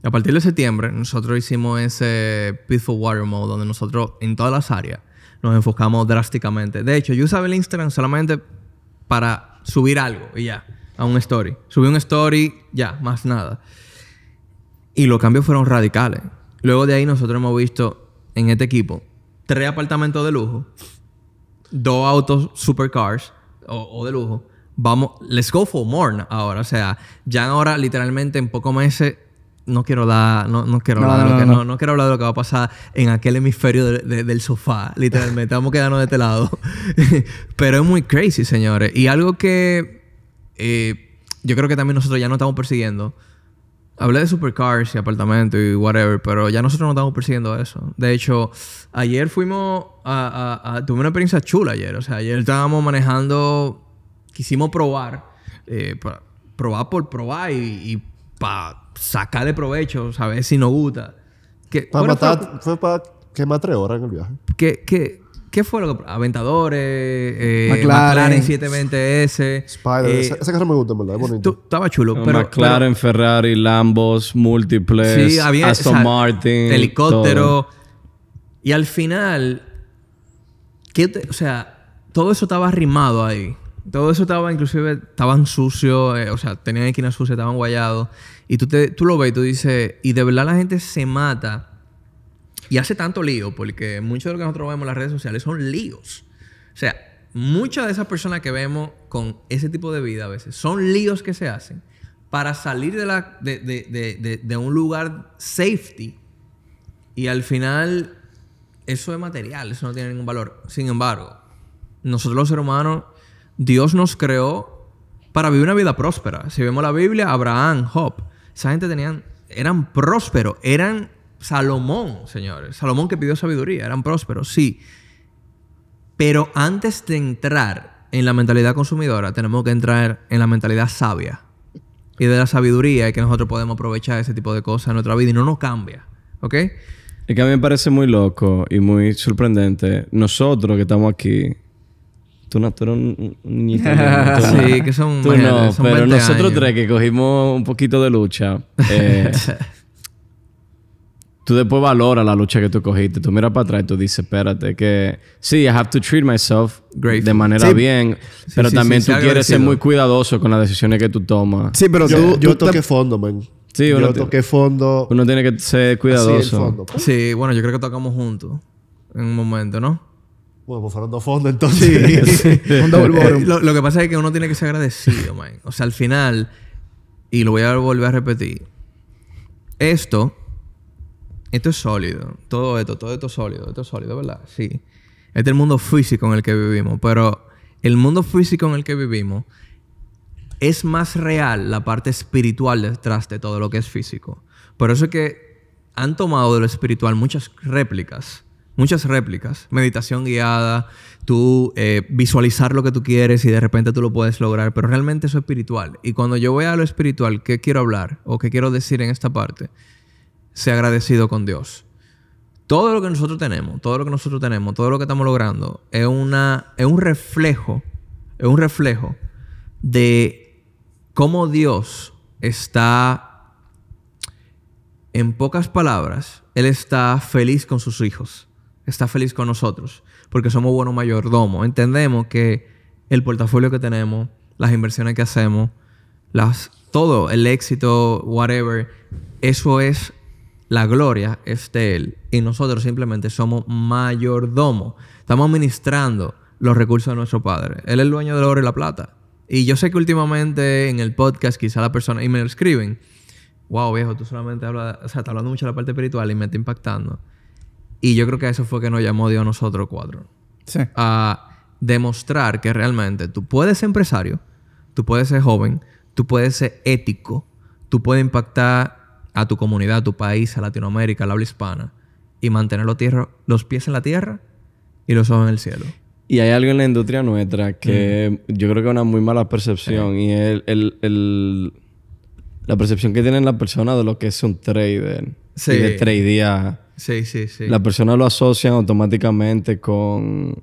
A partir de septiembre, nosotros hicimos ese Peaceful Water Mode, donde nosotros en todas las áreas nos enfocamos drásticamente. De hecho, yo usaba el Instagram solamente para subir algo y ya, a un story. Subí un story, ya, más nada. Y los cambios fueron radicales. Luego de ahí nosotros hemos visto en este equipo tres apartamentos de lujo, dos autos supercars o, de lujo. Vamos, let's go for more ahora. O sea, Ya ahora literalmente en pocos meses no quiero dar, no, quiero hablar de lo que quiero hablar lo que va a pasar en aquel hemisferio del sofá, literalmente. Vamos a quedarnos de este lado. Pero es muy crazy, señores. Y algo que eh, yo creo que también nosotros ya no estamos persiguiendo Hablé de supercars y apartamento y whatever, pero ya nosotros no estamos persiguiendo eso. De hecho, ayer fuimos a, Tuve una experiencia chula ayer. O sea, ayer estábamos manejando... Quisimos probar. Eh, probar por probar y, y para sacarle provecho, saber si nos gusta. Que, para bueno, matar, fue, para quemar tres horas en el viaje. qué ¿Qué fue lo que... Aventadores, eh, McLaren, 720S. Spider. Esa ese, me gusta, verdad. Es bonito. estaba chulo. pero, McLaren, Ferrari, Lambos, múltiples. Aston Martin. Helicóptero. Y al final... ¿qué o sea, todo eso estaba arrimado ahí. Todo eso estaba, inclusive, estaban sucios, eh, o sea, tenían esquinas sucias, estaban guayados. Y tú, tú lo ves y tú dices, y de verdad la gente se mata y hace tanto lío, porque mucho de lo que nosotros vemos en las redes sociales son líos. O sea, muchas de esas personas que vemos con ese tipo de vida a veces son líos que se hacen para salir de, la, de, un lugar safety y al final eso es material, eso no tiene ningún valor. Sin embargo, nosotros los seres humanos, Dios nos creó para vivir una vida próspera. Si vemos la Biblia, Abraham, Job, esa gente tenían, eran prósperos, eran Salomón, señores. Salomón que pidió sabiduría, eran prósperos, sí. Pero antes de entrar en la mentalidad consumidora, tenemos que entrar en la mentalidad sabia. Y de la sabiduría y que nosotros podemos aprovechar ese tipo de cosas en nuestra vida y no nos cambia. ¿Ok? Es que a mí me parece muy loco y muy sorprendente. Nosotros que estamos aquí, Tú no, tú eres un niñito. sí, que son. Tú no, pero nosotros tres que cogimos un poquito de lucha. Eh, tú después valoras la lucha que tú cogiste. Tú miras para atrás y tú dices, espérate, que sí, I have to treat myself de manera bien, pero también tú quieres ser muy cuidadoso con las decisiones que tú tomas. Sí, pero yo, toqué fondo, man. yo toqué fondo. Uno tiene que ser cuidadoso. Pues. sí, bueno, yo creo que tocamos juntos en un momento, ¿no? Bueno, pues fueron dos fondos entonces. lo, lo que pasa es que uno tiene que ser agradecido, man. O sea, al final, y lo voy a volver a repetir, esto esto es sólido. Todo esto, todo esto es sólido. Esto es sólido, ¿verdad? Sí. Este es el mundo físico en el que vivimos. Pero el mundo físico en el que vivimos es más real la parte espiritual detrás de todo lo que es físico. Por eso es que han tomado de lo espiritual muchas réplicas. Muchas réplicas. Meditación guiada, tú eh, visualizar lo que tú quieres y de repente tú lo puedes lograr, pero realmente eso es espiritual. Y cuando yo voy a lo espiritual, ¿qué quiero hablar o qué quiero decir en esta parte? sea agradecido con Dios. Todo lo que nosotros tenemos, todo lo que nosotros tenemos, todo lo que estamos logrando, es, una, es un reflejo, es un reflejo de cómo Dios está, en pocas palabras, Él está feliz con sus hijos, está feliz con nosotros, porque somos buenos mayordomos. Entendemos que el portafolio que tenemos, las inversiones que hacemos, las, todo, el éxito, whatever, eso es la gloria es de Él y nosotros simplemente somos mayordomo. Estamos administrando los recursos de nuestro Padre. Él es el dueño del oro y la plata. Y yo sé que últimamente en el podcast quizá la persona, y me lo escriben, wow viejo, tú solamente hablas, o sea, estás hablando mucho de la parte espiritual y me está impactando. Y yo creo que eso fue que nos llamó Dios a nosotros cuatro. Sí. A demostrar que realmente tú puedes ser empresario, tú puedes ser joven, tú puedes ser ético, tú puedes impactar a tu comunidad, a tu país, a Latinoamérica, la habla hispana, y mantener los, tierra, los pies en la tierra y los ojos en el cielo. Y hay algo en la industria nuestra que mm. yo creo que es una muy mala percepción y es el, la percepción que tienen las personas de lo que es un trader. Sí. de tradear Sí, sí, sí. Las personas lo asocian automáticamente con...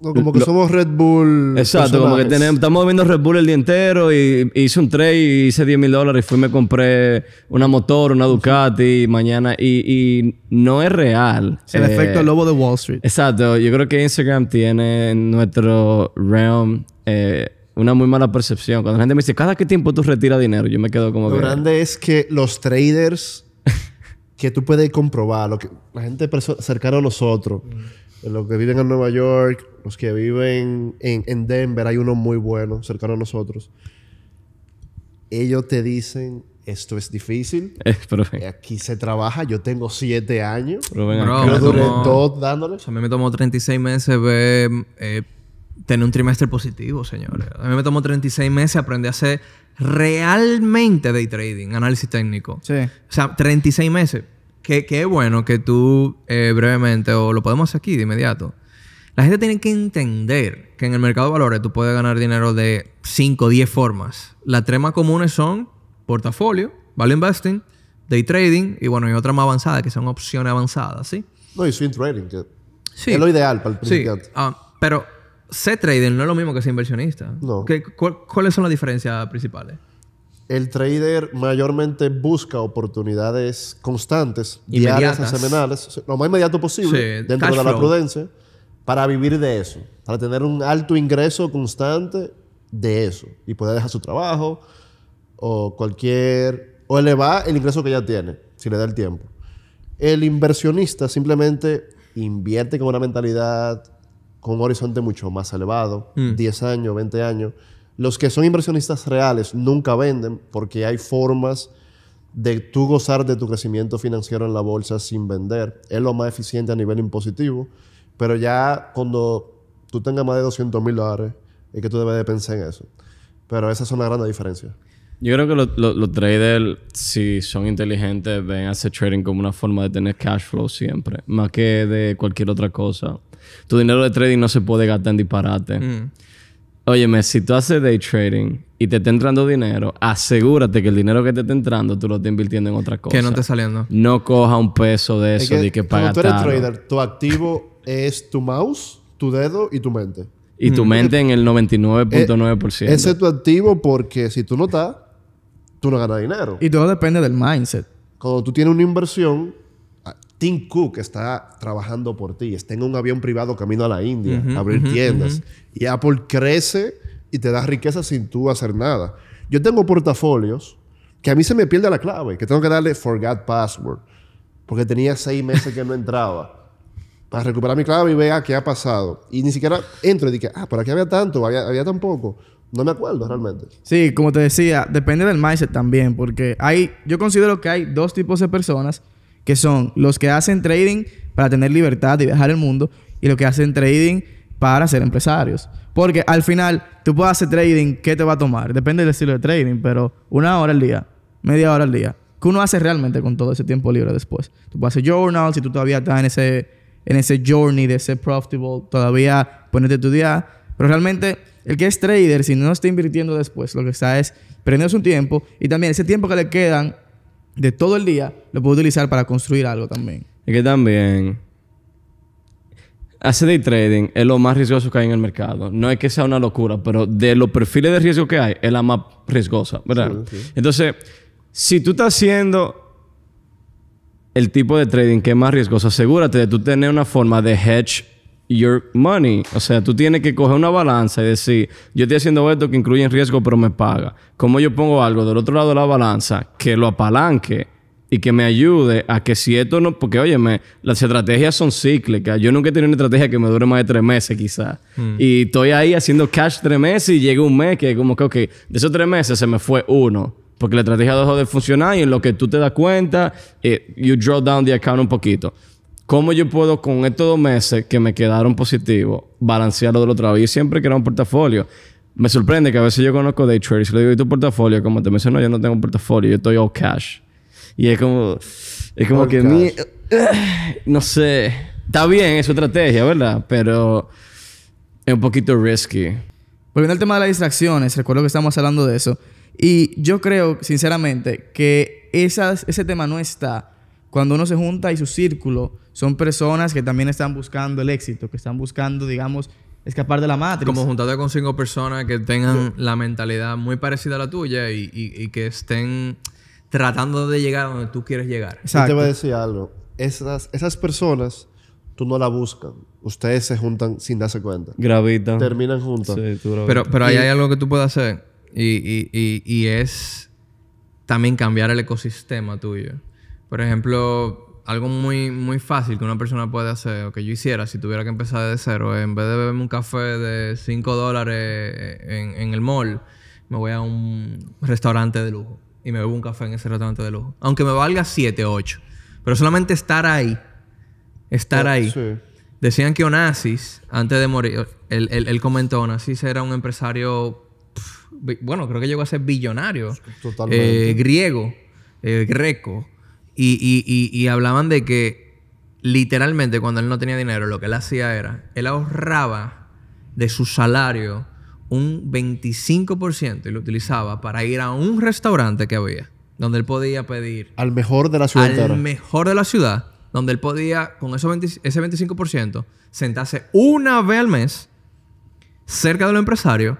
Como que somos Red Bull. Exacto, como que tenemos, estamos viendo Red Bull el día entero y, hice un trade y hice 10 mil dólares y fui y me compré una motor, una Ducati mañana y, no es real. El eh, efecto lobo de Wall Street. Exacto, yo creo que Instagram tiene en nuestro realm... Eh, una muy mala percepción. Cuando la gente me dice, ¿cada qué tiempo tú retiras dinero? Yo me quedo como... Lo grande es que los traders que tú puedes comprobar, lo que, la gente cercana a nosotros, mm. los que viven en Nueva York, los que viven en, Denver, hay uno muy bueno cercano a nosotros. Ellos te dicen, esto es difícil. Eh, Aquí se trabaja. Yo tengo siete años. pero yo duré dos dándole. a mí me tomó 36 meses ver, eh, tener un trimestre positivo, señores. A mí me tomó 36 meses aprender a hacer realmente day trading, análisis técnico. Sí. O sea, 36 meses. Qué bueno que tú eh, brevemente, o lo podemos hacer aquí de inmediato, la gente tiene que entender que en el mercado de valores tú puedes ganar dinero de 5 o 10 formas. Las tres más comunes son portafolio, value investing, day trading y bueno, y otras más avanzadas que son opciones avanzadas, ¿sí? No, y swing trading, que es lo ideal para el principiante. Sí. Ah, pero ser trading no es lo mismo que ser inversionista. No. ¿Qué, ¿Cuáles son las diferencias principales? el trader mayormente busca oportunidades constantes, diarias semanales, lo más inmediato posible, dentro de la prudencia, para vivir de eso, para tener un alto ingreso constante de eso y poder dejar su trabajo o cualquier, o elevar el ingreso que ya tiene, si le da el tiempo. El inversionista simplemente invierte con una mentalidad, con un horizonte mucho más elevado, 10 mm. años, 20 años los que son inversionistas reales nunca venden porque hay formas de tú gozar de tu crecimiento financiero en la bolsa sin vender. Es lo más eficiente a nivel impositivo, pero ya cuando tú tengas más de 200 mil dólares, es que tú debes de pensar en eso. Pero esa es una gran diferencia. Yo creo que los traders, si son inteligentes, ven hacer trading como una forma de tener cash flow siempre, más que de cualquier otra cosa. Tu dinero de trading no se puede gastar en disparate. Mm. Óyeme, si tú haces day trading y te está entrando dinero, asegúrate que el dinero que te está entrando tú lo estás invirtiendo en otra cosa. Que no te saliendo. No coja un peso de eso que, de que paga Cuando tú eres trader, tu activo es tu mouse, tu dedo y tu mente. Y tu mm. mente en el 99.9%. Eh, ese es tu activo porque si tú no estás, tú no ganas dinero. Y todo depende del mindset. Cuando tú tienes una inversión, Tim Cook está trabajando por ti, está en un avión privado camino a la India, a abrir tiendas. Y Apple crece y te da riqueza sin tú hacer nada. Yo tengo portafolios que a mí se me pierde la clave, que tengo que darle forgot password, porque tenía seis meses que no entraba. para recuperar mi clave y vea qué ha pasado. Y ni siquiera entro y dije, ah, por aquí había tanto, había, había tan poco. No me acuerdo realmente. Sí, como te decía, depende del mindset también, porque hay, yo considero que hay dos tipos de personas que son los que hacen trading para tener libertad de viajar el mundo y los que hacen trading para ser empresarios. Porque al final, tú puedes hacer trading, ¿qué te va a tomar? Depende del estilo de trading, pero una hora al día, media hora al día. ¿Qué uno hace realmente con todo ese tiempo libre después? Tú puedes hacer journal si tú todavía estás en ese, en ese journey de ser profitable, todavía ponerte a estudiar. Pero realmente, el que es trader, si no está invirtiendo después, lo que está es perdiendo su tiempo y también ese tiempo que le quedan de todo el día lo puedo utilizar para construir algo también. Es que también hacer de trading es lo más riesgoso que hay en el mercado. No es que sea una locura, pero de los perfiles de riesgo que hay, es la más riesgosa, ¿verdad? Entonces, si tú estás haciendo el tipo de trading que es más riesgoso, asegúrate de tú tener una forma de hedge your money. O sea, tú tienes que coger una balanza y decir, yo estoy haciendo esto que incluye riesgo, pero me paga. ¿Cómo yo pongo algo del otro lado de la balanza que lo apalanque? y que me ayude a que si esto no, porque óyeme, las estrategias son cíclicas. Yo nunca he tenido una estrategia que me dure más de tres meses quizás. Hmm. Y estoy ahí haciendo cash tres meses y llega un mes que como que, de esos tres meses se me fue uno. Porque la estrategia dejó de funcionar y en lo que tú te das cuenta, eh, you drop down the account un poquito. ¿Cómo yo puedo con estos dos meses que me quedaron positivos balancearlo del otro lado? Y siempre era un portafolio. Me sorprende que a veces yo conozco day traders y le digo, ¿y tu portafolio? Como te menciono, yo no tengo un portafolio, yo estoy all cash. Y es como, es como mí, que no sé, está bien, es estrategia, ¿verdad? Pero es un poquito risky. Volviendo al tema de las distracciones, recuerdo que estamos hablando de eso. Y yo creo, sinceramente, que ese tema no está cuando uno se junta y su círculo son personas que también están buscando el éxito, que están buscando, digamos, escapar de la matriz. Como juntarte con cinco personas que tengan la mentalidad muy parecida a la tuya y, que estén tratando de llegar a donde tú quieres llegar. Exacto. Yo te voy a decir algo. Esas, esas personas, tú no las buscas. Ustedes se juntan sin darse cuenta. Gravitan. Terminan juntas. pero, pero ahí hay algo que tú puedes hacer y, y es también cambiar el ecosistema tuyo. Por ejemplo, algo muy, muy fácil que una persona puede hacer o que yo hiciera si tuviera que empezar de cero, en vez de beberme un café de 5 dólares en, el mall, me voy a un restaurante de lujo y me bebo un café en ese restaurante de lujo. Aunque me valga 7, 8. Pero solamente estar ahí. Estar oh, ahí. Decían que Onassis, antes de morir, él, él, comentó, Onassis era un empresario, bueno, creo que llegó a ser billonario. Eh, griego, eh, greco. Y, hablaban de que literalmente cuando él no tenía dinero, lo que él hacía era, él ahorraba de su salario un 25% y lo utilizaba para ir a un restaurante que había, donde él podía pedir... Al mejor de la ciudad. Al mejor de la ciudad, donde él podía, con ese 25%, sentarse una vez al mes cerca del empresario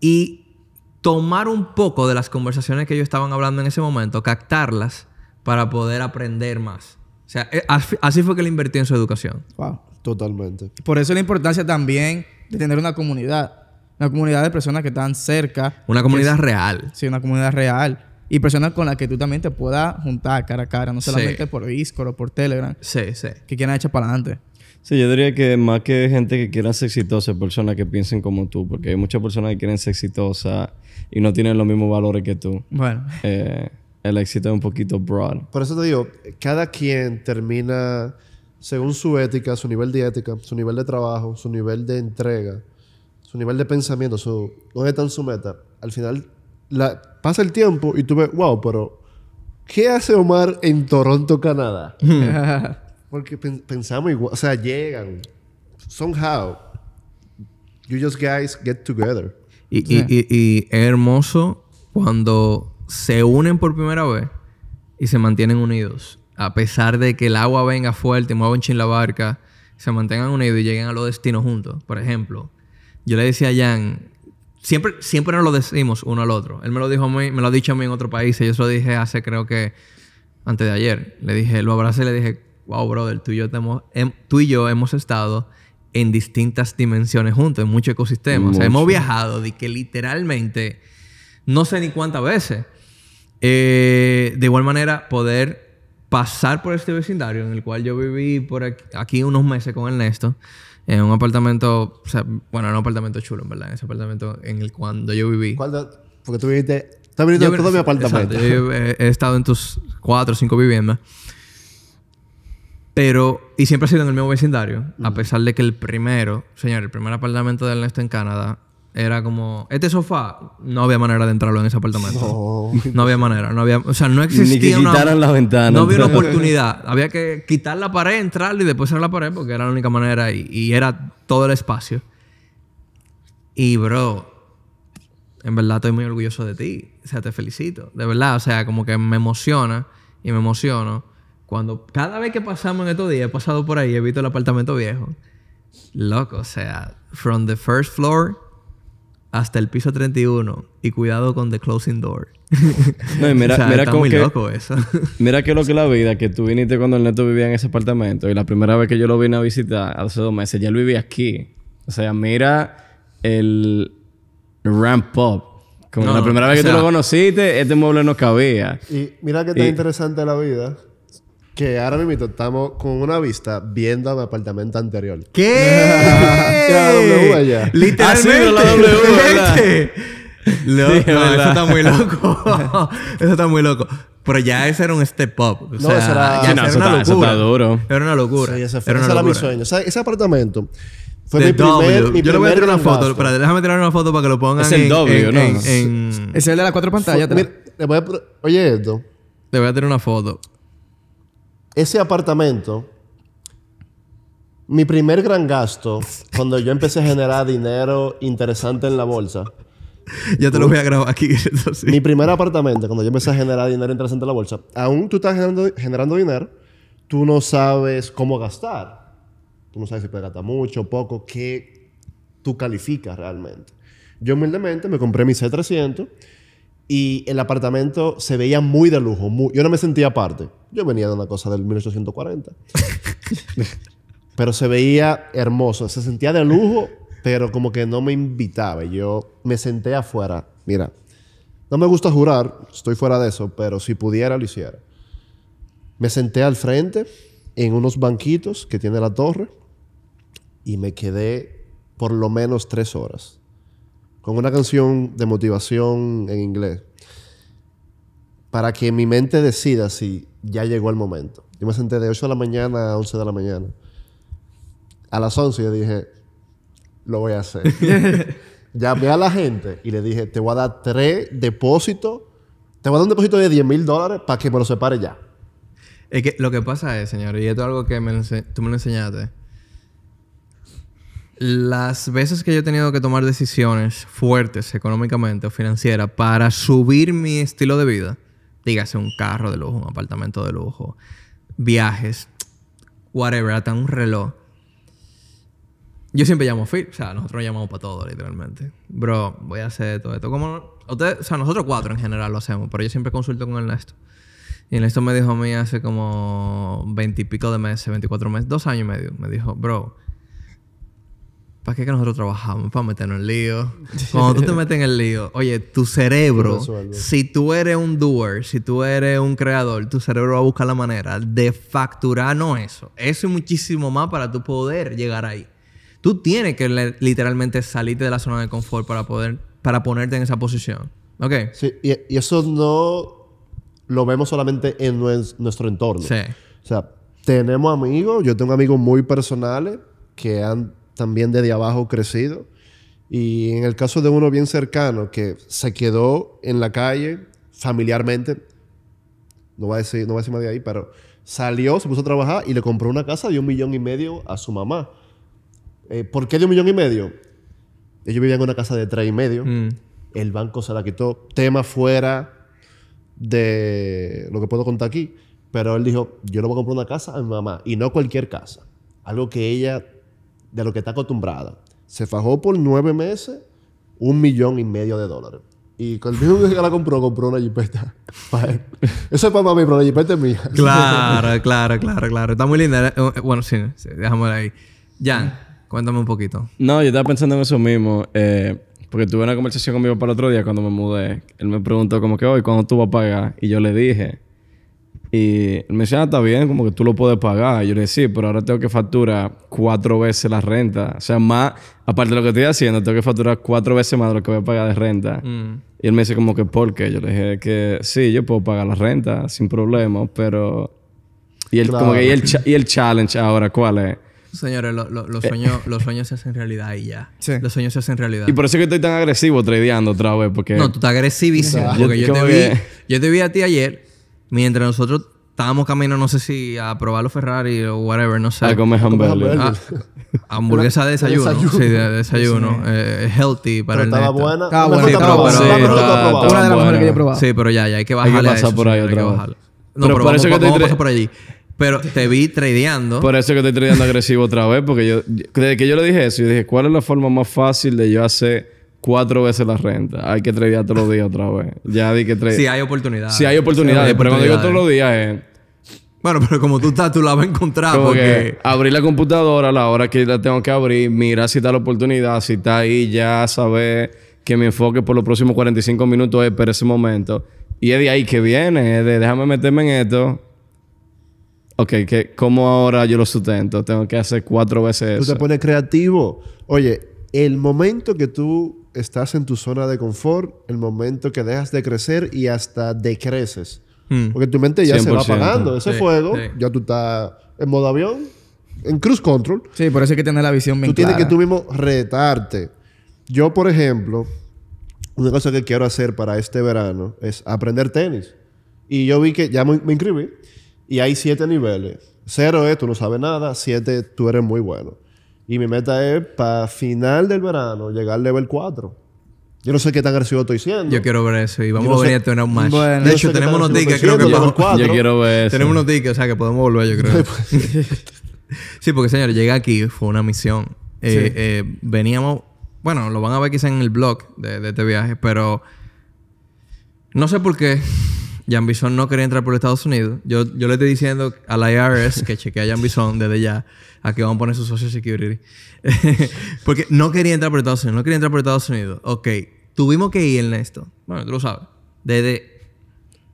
y tomar un poco de las conversaciones que ellos estaban hablando en ese momento, captarlas para poder aprender más. O sea, eh, así fue que le invertí en su educación. Wow. Totalmente. Por eso la importancia también de tener una comunidad. Una comunidad de personas que están cerca. Una comunidad real. Sí, una comunidad real. Y personas con las que tú también te puedas juntar cara a cara, no solamente por Discord o por Telegram. Sí, sí. Que quieran echar para adelante. Sí, yo diría que más que gente que quiera ser exitosa, personas que piensen como tú, porque hay muchas personas que quieren ser exitosas y no tienen los mismos valores que tú. Bueno. Eh, el éxito es un poquito broad. Por eso te digo, cada quien termina según su ética, su nivel de ética, su nivel de trabajo, su nivel de entrega, su nivel de pensamiento, su, dónde está su meta. Al final pasa el tiempo y tú ves, wow, pero ¿qué hace Omar en Toronto, Canadá? Porque pensamos igual, o sea, llegan. Somehow, you just guys get together. y es hermoso cuando se unen por primera vez y se mantienen unidos. A pesar de que el agua venga fuerte, mueva un chin la barca, se mantengan unidos y lleguen a los destinos juntos. Por ejemplo, yo le decía a Jan, siempre, siempre nos lo decimos uno al otro. Él me lo dijo a mí, me lo ha dicho a mí en otro país. y Yo se lo dije hace, creo que, antes de ayer. Le dije, lo abracé y le dije, wow, brother, tú y yo, hemos, tú y yo hemos estado en distintas dimensiones juntos, en muchos ecosistemas. hemos viajado de que literalmente no sé ni cuántas veces. Eh, de igual manera, poder pasar por este vecindario en el cual yo viví por aquí, unos meses con Ernesto, en un apartamento, o sea, bueno, en un apartamento chulo, en verdad, en ese apartamento en el cuando yo viví. ¿Cuándo? Porque tú viviste, tú viviste en todo mi apartamento. yo he, estado en tus cuatro o cinco viviendas. Pero, y siempre ha sido en el mismo vecindario, a pesar de que el primero, señor, el primer apartamento de Ernesto en Canadá era como, este sofá, no había manera de entrarlo en ese apartamento. No, había manera, no había, o sea, no existía Ni que quitaran la ventana. No había una oportunidad, había que quitar la pared, entrarlo y después cerrar la pared porque era la única manera y, y, era todo el espacio. Y bro, en verdad estoy muy orgulloso de ti, o sea, te felicito, de verdad, o sea, como que me emociona y me emociono cuando cada vez que pasamos en estos días, he pasado por ahí, he visto el apartamento viejo. Loco, o sea, from the first floor hasta el piso 31 y cuidado con The Closing Door. No, mira, o mira muy que, loco eso. mira que lo que la vida, que tú viniste cuando el neto vivía en ese apartamento y la primera vez que yo lo vine a visitar hace dos meses, ya lo vivía aquí. O sea, mira el ramp up. Como la primera vez que tú lo conociste, este mueble no cabía. Y mira qué tan interesante la vida que ahora mismo estamos con una vista viendo a mi apartamento anterior. ¿Qué? la W allá. Literalmente. Ah, la W, Loco, eso está muy loco. eso está muy loco. Pero ya ese era un step up. O sea, eso era, ya era eso una está, locura. Eso está duro. Era una locura. Sí, ese era ese mi sueño. O sea, ese apartamento fue mi primer. Mi Yo le voy a tirar una foto. Espera, déjame tirar una foto para que lo pongan. Es el W, en, ¿no? En, en, es el de las cuatro pantallas. voy a, oye, esto. Te voy a tirar una foto ese apartamento, mi primer gran gasto, cuando yo empecé a generar dinero interesante en la bolsa. Ya te lo uh. voy a grabar aquí. Mi primer apartamento, cuando yo empecé a generar dinero interesante en la bolsa, aún tú estás generando, dinero, tú no sabes cómo gastar. Tú no sabes si puedes gastar mucho, poco, qué tú calificas realmente. Yo humildemente me compré mi C300 y el apartamento se veía muy de lujo. yo no me sentía aparte. Yo venía de una cosa del 1840. pero se veía hermoso, se sentía de lujo, pero como que no me invitaba. Yo me senté afuera. Mira, no me gusta jurar, estoy fuera de eso, pero si pudiera lo hiciera. Me senté al frente en unos banquitos que tiene la torre y me quedé por lo menos tres horas con una canción de motivación en inglés para que mi mente decida si ya llegó el momento. Yo me senté de 8 de la mañana a 11 de la mañana. A las 11 yo dije, lo voy a hacer. Llamé a la gente y le dije, te voy a dar tres depósitos, te voy a dar un depósito de 10 mil dólares para que me lo separe ya. Es que lo que pasa es, señor, y esto es algo que tú me lo enseñaste. Las veces que yo he tenido que tomar decisiones fuertes económicamente o financieras para subir mi estilo de vida, dígase un carro de lujo, un apartamento de lujo, viajes, whatever, hasta un reloj. Yo siempre llamo Phil. o sea, nosotros llamamos para todo, literalmente. Bro, voy a hacer todo esto. Como, ustedes, o sea, nosotros cuatro en general lo hacemos, pero yo siempre consulto con Ernesto. Y Ernesto me dijo a mí hace como veintipico de meses, veinticuatro meses, dos años y medio. Me dijo, bro, ¿Para qué que nosotros trabajamos? Para meternos en lío. Cuando tú te metes en el lío, oye, tu cerebro, si tú eres un doer, si tú eres un creador, tu cerebro va a buscar la manera de facturar no eso. Eso es muchísimo más para tú poder llegar ahí. Tú tienes que literalmente salirte de la zona de confort para poder, para ponerte en esa posición. ¿Ok? Sí, y eso no lo vemos solamente en nuestro entorno. Sí. O sea, tenemos amigos, yo tengo amigos muy personales que han también desde abajo crecido. Y en el caso de uno bien cercano que se quedó en la calle familiarmente, no voy a decir, no a decir más de ahí, pero salió, se puso a trabajar y le compró una casa de un millón y medio a su mamá. Eh, ¿Por qué de un millón y medio? Ellos vivían en una casa de tres y medio. Mm. El banco se la quitó. Tema fuera de lo que puedo contar aquí. Pero él dijo, yo le voy a comprar una casa a mi mamá. Y no cualquier casa. Algo que ella de lo que está acostumbrada. Se fajó por nueve meses un millón y medio de dólares. Y con el mismo que la compró, compró una jipeta Eso es para mí, pero la jipeta es mía. Claro, claro, claro, claro. Está muy linda. Eh, eh, bueno, sí, sí dejámosla ahí. Jan, cuéntame un poquito. No, yo estaba pensando en eso mismo. Eh, porque tuve una conversación conmigo para el otro día cuando me mudé. Él me preguntó cómo que, hoy, ¿cuándo tú vas a pagar? Y yo le dije, y me decía, ah, está bien, como que tú lo puedes pagar. yo le dije, sí, pero ahora tengo que facturar cuatro veces la renta. O sea, más, aparte de lo que estoy haciendo, tengo que facturar cuatro veces más de lo que voy a pagar de renta. Mm. Y él me dice como que, ¿por qué? Yo le dije que sí, yo puedo pagar la renta sin problema, pero... Y el, y el, challenge ahora, ¿cuál es? Señores, los, eh. sueños, los sueños se hacen realidad y ya. Los sueños se hacen realidad. Y por eso es que estoy tan agresivo tradeando otra vez, porque... No, tú estás agresivísimo. yo, te vi, yo te vi a ti ayer mientras nosotros estábamos caminando, no sé si a probar los Ferrari o whatever, no sé. A comer ah, hamburguesa. de desayuno. Sí, de desayuno. Eh, eh, healthy para pero el estaba buena. Estaba buena. pero, una de las mejores que yo he probado. Sí, pero ya, ya hay que bajarle hay que por ahí otra vez. No, pero, vamos por pasar por allí. Pero te vi tradeando. Por eso que estoy tradeando agresivo otra vez, porque yo, desde que yo le dije eso, yo dije, ¿cuál es la forma más fácil de yo hacer cuatro veces la renta. Hay que tradear todos los días otra vez. Ya di que tradear. Si hay oportunidad. Si hay oportunidad. pero cuando digo todos los días es. Bueno, pero como tú estás, tú la vas a encontrar. porque... abrir la computadora a la hora que la tengo que abrir, ...mira si está la oportunidad, si está ahí, ya saber que mi enfoque por los próximos 45 minutos es para ese momento. Y es de ahí que viene, es de déjame meterme en esto. Ok, que, ¿cómo ahora yo lo sustento? Tengo que hacer cuatro veces eso. Tú te pones creativo. Oye, el momento que tú estás en tu zona de confort, el momento que dejas de crecer y hasta decreces. Mm. Porque tu mente ya se va apagando. Ese fuego, ya tú estás en modo avión, en cruise control. Sí, por eso hay que tener la visión mental Tú tienes que tú mismo retarte. Yo, por ejemplo, una cosa que quiero hacer para este verano es aprender tenis. Y yo vi que ya me inscribí y hay siete niveles. Cero es, tú no sabes nada. Siete, tú eres muy bueno. Y mi meta es para final del verano llegar al level 4. Yo no sé qué tan agresivo estoy siendo. Yo quiero ver eso y vamos a venir a tener un match. de hecho, tenemos unos tickets, creo que podemos. Yo quiero ver eso. Tenemos unos tickets, o sea que podemos volver, yo creo. sí, porque señores, llegué aquí, fue una misión. Eh, eh, veníamos, bueno, lo van a ver quizá en el blog de este viaje, pero no sé por qué Jan Bison no quería entrar por Estados Unidos. Yo, le estoy diciendo a la IRS que chequea a Jan Bison desde ya a que van a poner su Social Security. Porque no quería entrar por Estados Unidos. No quería entrar por Estados Unidos. Ok. Tuvimos que ir, Ernesto. Bueno, tú lo sabes. Desde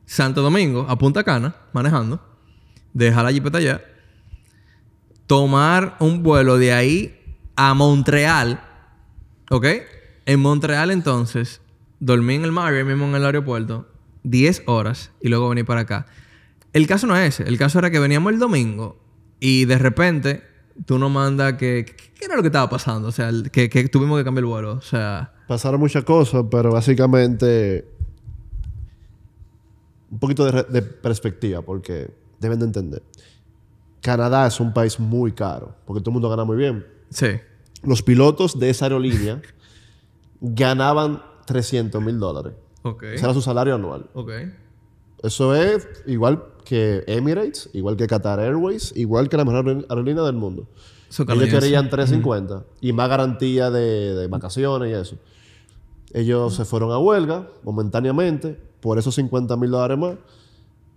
Santo Domingo a Punta Cana, manejando. Dejar la jipeta allá. Tomar un vuelo de ahí a Montreal. ¿Ok? En Montreal, entonces, dormí en el Marriott mismo en el aeropuerto 10 horas y luego venir para acá. El caso no es ese. El caso era que veníamos el domingo y de repente tú nos mandas que... ¿Qué era lo que estaba pasando? O sea, que, tuvimos que cambiar el vuelo. O sea... Pasaron muchas cosas, pero básicamente... Un poquito de, de perspectiva, porque deben de entender. Canadá es un país muy caro, porque todo el mundo gana muy bien. Sí. Los pilotos de esa aerolínea ganaban 300 mil dólares. Okay. Ese era su salario anual. Eso es igual que Emirates, igual que Qatar Airways, igual que la mejor aerolínea del mundo. Ellos querían 350 y más garantía de, vacaciones y eso. Ellos se fueron a huelga momentáneamente por esos 50 mil dólares más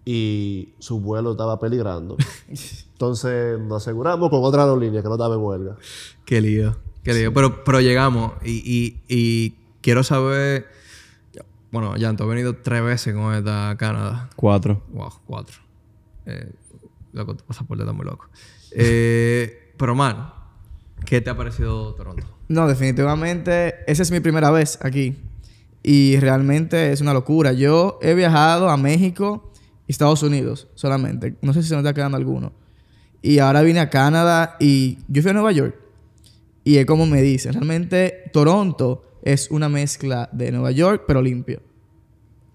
y su vuelo estaba peligrando. Entonces nos aseguramos con otra aerolínea que no estaba en huelga. Qué lío, qué lío. Pero, llegamos y quiero saber bueno, ya he venido tres veces con esta Canadá. Cuatro. Wow, cuatro. Eh, loco, tu pasaporte está muy loco. Eh, pero, man, ¿qué te ha parecido Toronto? No, definitivamente, esa es mi primera vez aquí. Y realmente es una locura. Yo he viajado a México y Estados Unidos solamente. No sé si se nos está quedando alguno. Y ahora vine a Canadá y yo fui a Nueva York. Y es como me dicen, realmente Toronto es una mezcla de Nueva York, pero limpio.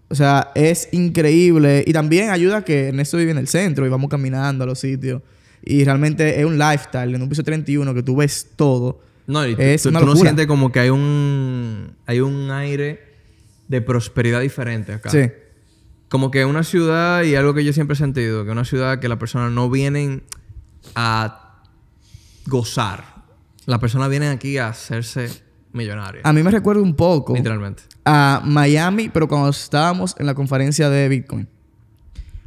O sea, es increíble. Y también ayuda que Ernesto vive en el centro y vamos caminando a los sitios. Y realmente es un lifestyle en un piso 31 que tú ves todo. No, es tú, no sientes como que hay un, hay un aire de prosperidad diferente acá. Sí. Como que una ciudad, y algo que yo siempre he sentido, que una ciudad que las personas no vienen a gozar. Las personas vienen aquí a hacerse Millonario. A mí me recuerda un poco. Literalmente. A Miami, pero cuando estábamos en la conferencia de Bitcoin.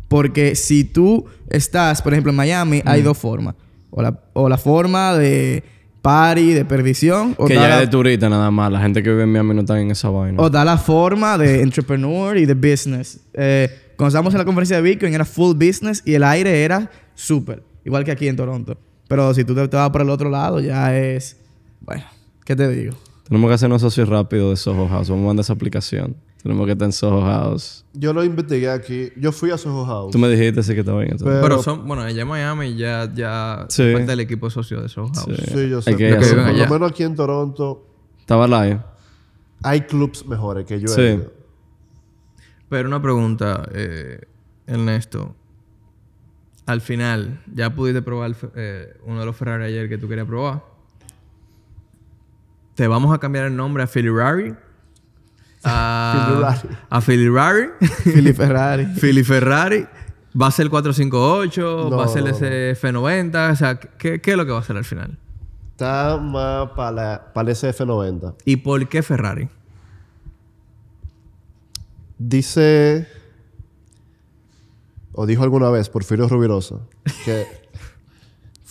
Porque si tú estás, por ejemplo, en Miami, hay dos formas. O la, forma de party, de perdición. O que ya es de turista nada más. La gente que vive en Miami no está en esa vaina. O da la forma de entrepreneur y de business. Eh, cuando estábamos en la conferencia de Bitcoin era full business y el aire era súper. Igual que aquí en Toronto. Pero si tú te, te vas por el otro lado ya es... Bueno, ¿qué te digo? Tenemos que hacernos socios rápidos de Soho House. Vamos a mandar esa aplicación. Tenemos que estar en Soho House. Yo lo investigué aquí. Yo fui a Soho House. Tú me dijiste así que estaba bien. Pero, pero son, bueno, allá en Miami ya, ya sí. parte equipo socio de Soho House. Sí, yo sé. Que que por allá. lo menos aquí en Toronto. Estaba live. Hay clubs mejores que yo sí. Pero una pregunta, eh, Ernesto. Al final, ¿ya pudiste probar eh, uno de los Ferrari ayer que tú querías probar? vamos a cambiar el nombre a Philly Rari. A, ah, a Philly Rari. Philly Ferrari. Philly Ferrari. ¿Va a ser 458? ¿Va a ser ese F90? O sea, ¿qué, es lo que va a ser al final? Está más para, para ese F90. ¿Y por qué Ferrari? Dice, o dijo alguna vez Porfirio Rubirosa, que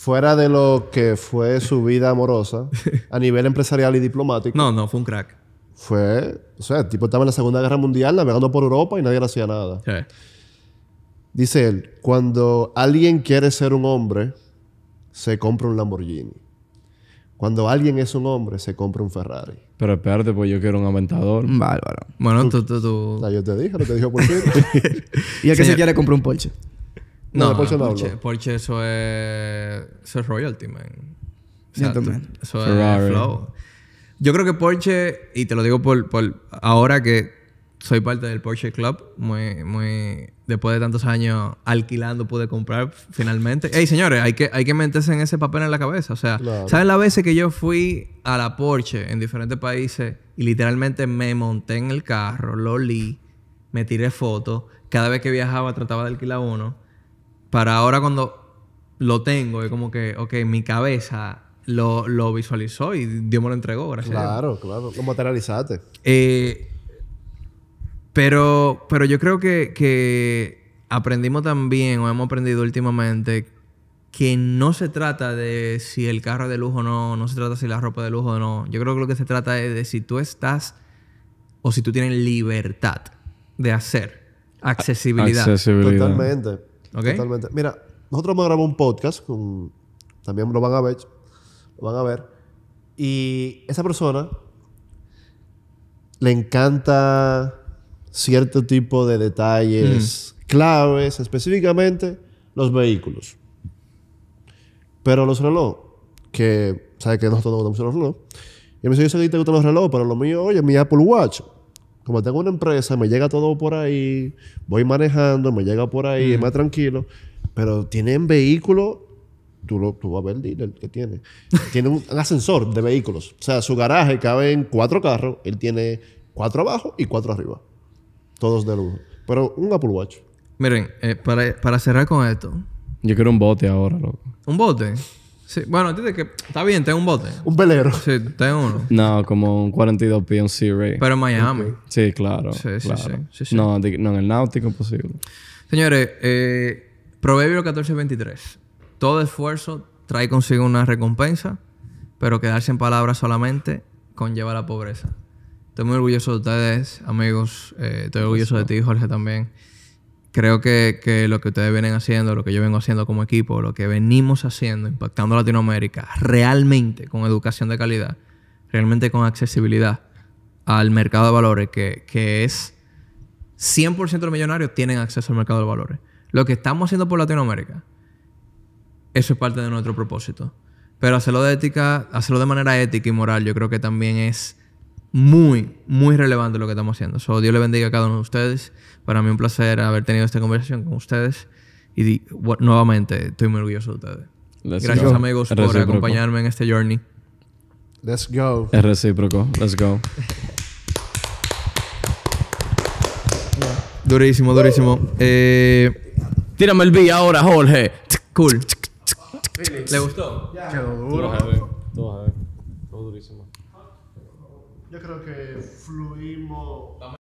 fuera de lo que fue su vida amorosa, a nivel empresarial y diplomático. No, no, fue un crack. Fue, o sea, el tipo estaba en la Segunda Guerra Mundial navegando por Europa y nadie le hacía nada. Dice él, cuando alguien quiere ser un hombre, se compra un Lamborghini. Cuando alguien es un hombre, se compra un Ferrari. Pero espérate, pues yo quiero un aventador. Bárbaro. Bueno, tú, tú, tú. yo te dije, lo te dijo por ti. y el que se quiere comprar un Porsche. No, Porsche eso es, eso es royalty, man. Eso es flow. Yo creo que Porsche, y te lo digo por, ahora que soy parte del Porsche Club, muy, muy, después de tantos años alquilando pude comprar finalmente. Hey, señores, hay que, hay que meterse en ese papel en la cabeza. O sea, ¿saben las veces que yo fui a la Porsche en diferentes países y literalmente me monté en el carro, lo li, me tiré fotos, cada vez que viajaba trataba de alquilar uno? para ahora cuando lo tengo, es como que, ok, mi cabeza lo, visualizó y Dios me lo entregó, gracias. Claro, claro. ¿Cómo te realizaste? Eh, pero, pero yo creo que, que aprendimos también, o hemos aprendido últimamente, que no se trata de si el carro es de lujo o no, no se trata si la ropa es de lujo o no. Yo creo que lo que se trata es de si tú estás o si tú tienes libertad de hacer accesibilidad. Accesibilidad. Totalmente. Totalmente. Mira, nosotros hemos grabado un podcast, también lo van a ver, lo van a ver, y esa persona le encanta cierto tipo de detalles mm. claves, específicamente los vehículos. Pero los relojes, que sabes que nosotros no usamos los relojes, y me dice, yo sé que te gustan los relojes, pero lo mío, oye, mi Apple Watch, como tengo una empresa, me llega todo por ahí, voy manejando, me llega por ahí, es mm. más tranquilo. Pero tienen vehículo, tú, lo, tú vas a ver el dealer que tiene. tiene un, ascensor de vehículos. O sea, su garaje cabe en cuatro carros, él tiene cuatro abajo y cuatro arriba. Todos de lujo. Pero un Apple Watch. Miren, eh, para, para cerrar con esto. Yo quiero un bote ahora, loco. ¿Un bote? bueno, que está bien, tengo un bote. Un velero. Sí, tengo uno. No, como un 42 p un Sea Ray. Pero en Miami. Sí, claro. Sí, sí, sí, No, no, en el náutico posible. Señores, eh, Proverbio 14:23. Todo esfuerzo trae consigo una recompensa, pero quedarse en palabras solamente conlleva la pobreza. Estoy muy orgulloso de ustedes, amigos. Eh, estoy orgulloso de ti, Jorge, también creo que, lo que ustedes vienen haciendo, lo que yo vengo haciendo como equipo, lo que venimos haciendo, impactando Latinoamérica, realmente con educación de calidad, realmente con accesibilidad al mercado de valores, que, que es 100% de los millonarios tienen acceso al mercado de valores. Lo que estamos haciendo por Latinoamérica, eso es parte de nuestro propósito. Pero hacerlo de ética, hacerlo de manera ética y moral, yo creo que también es muy, muy relevante lo que estamos haciendo. Dios le bendiga a cada uno de ustedes. Para mí un placer haber tenido esta conversación con ustedes. Y nuevamente estoy muy orgulloso de ustedes. Gracias amigos por acompañarme en este journey. Let's go. Es recíproco. Let's go. Durísimo, durísimo. Eh, tírame el beat ahora, Jorge. Cool. ¿Le gustó? duro. Todo durísimo yo creo que fluimos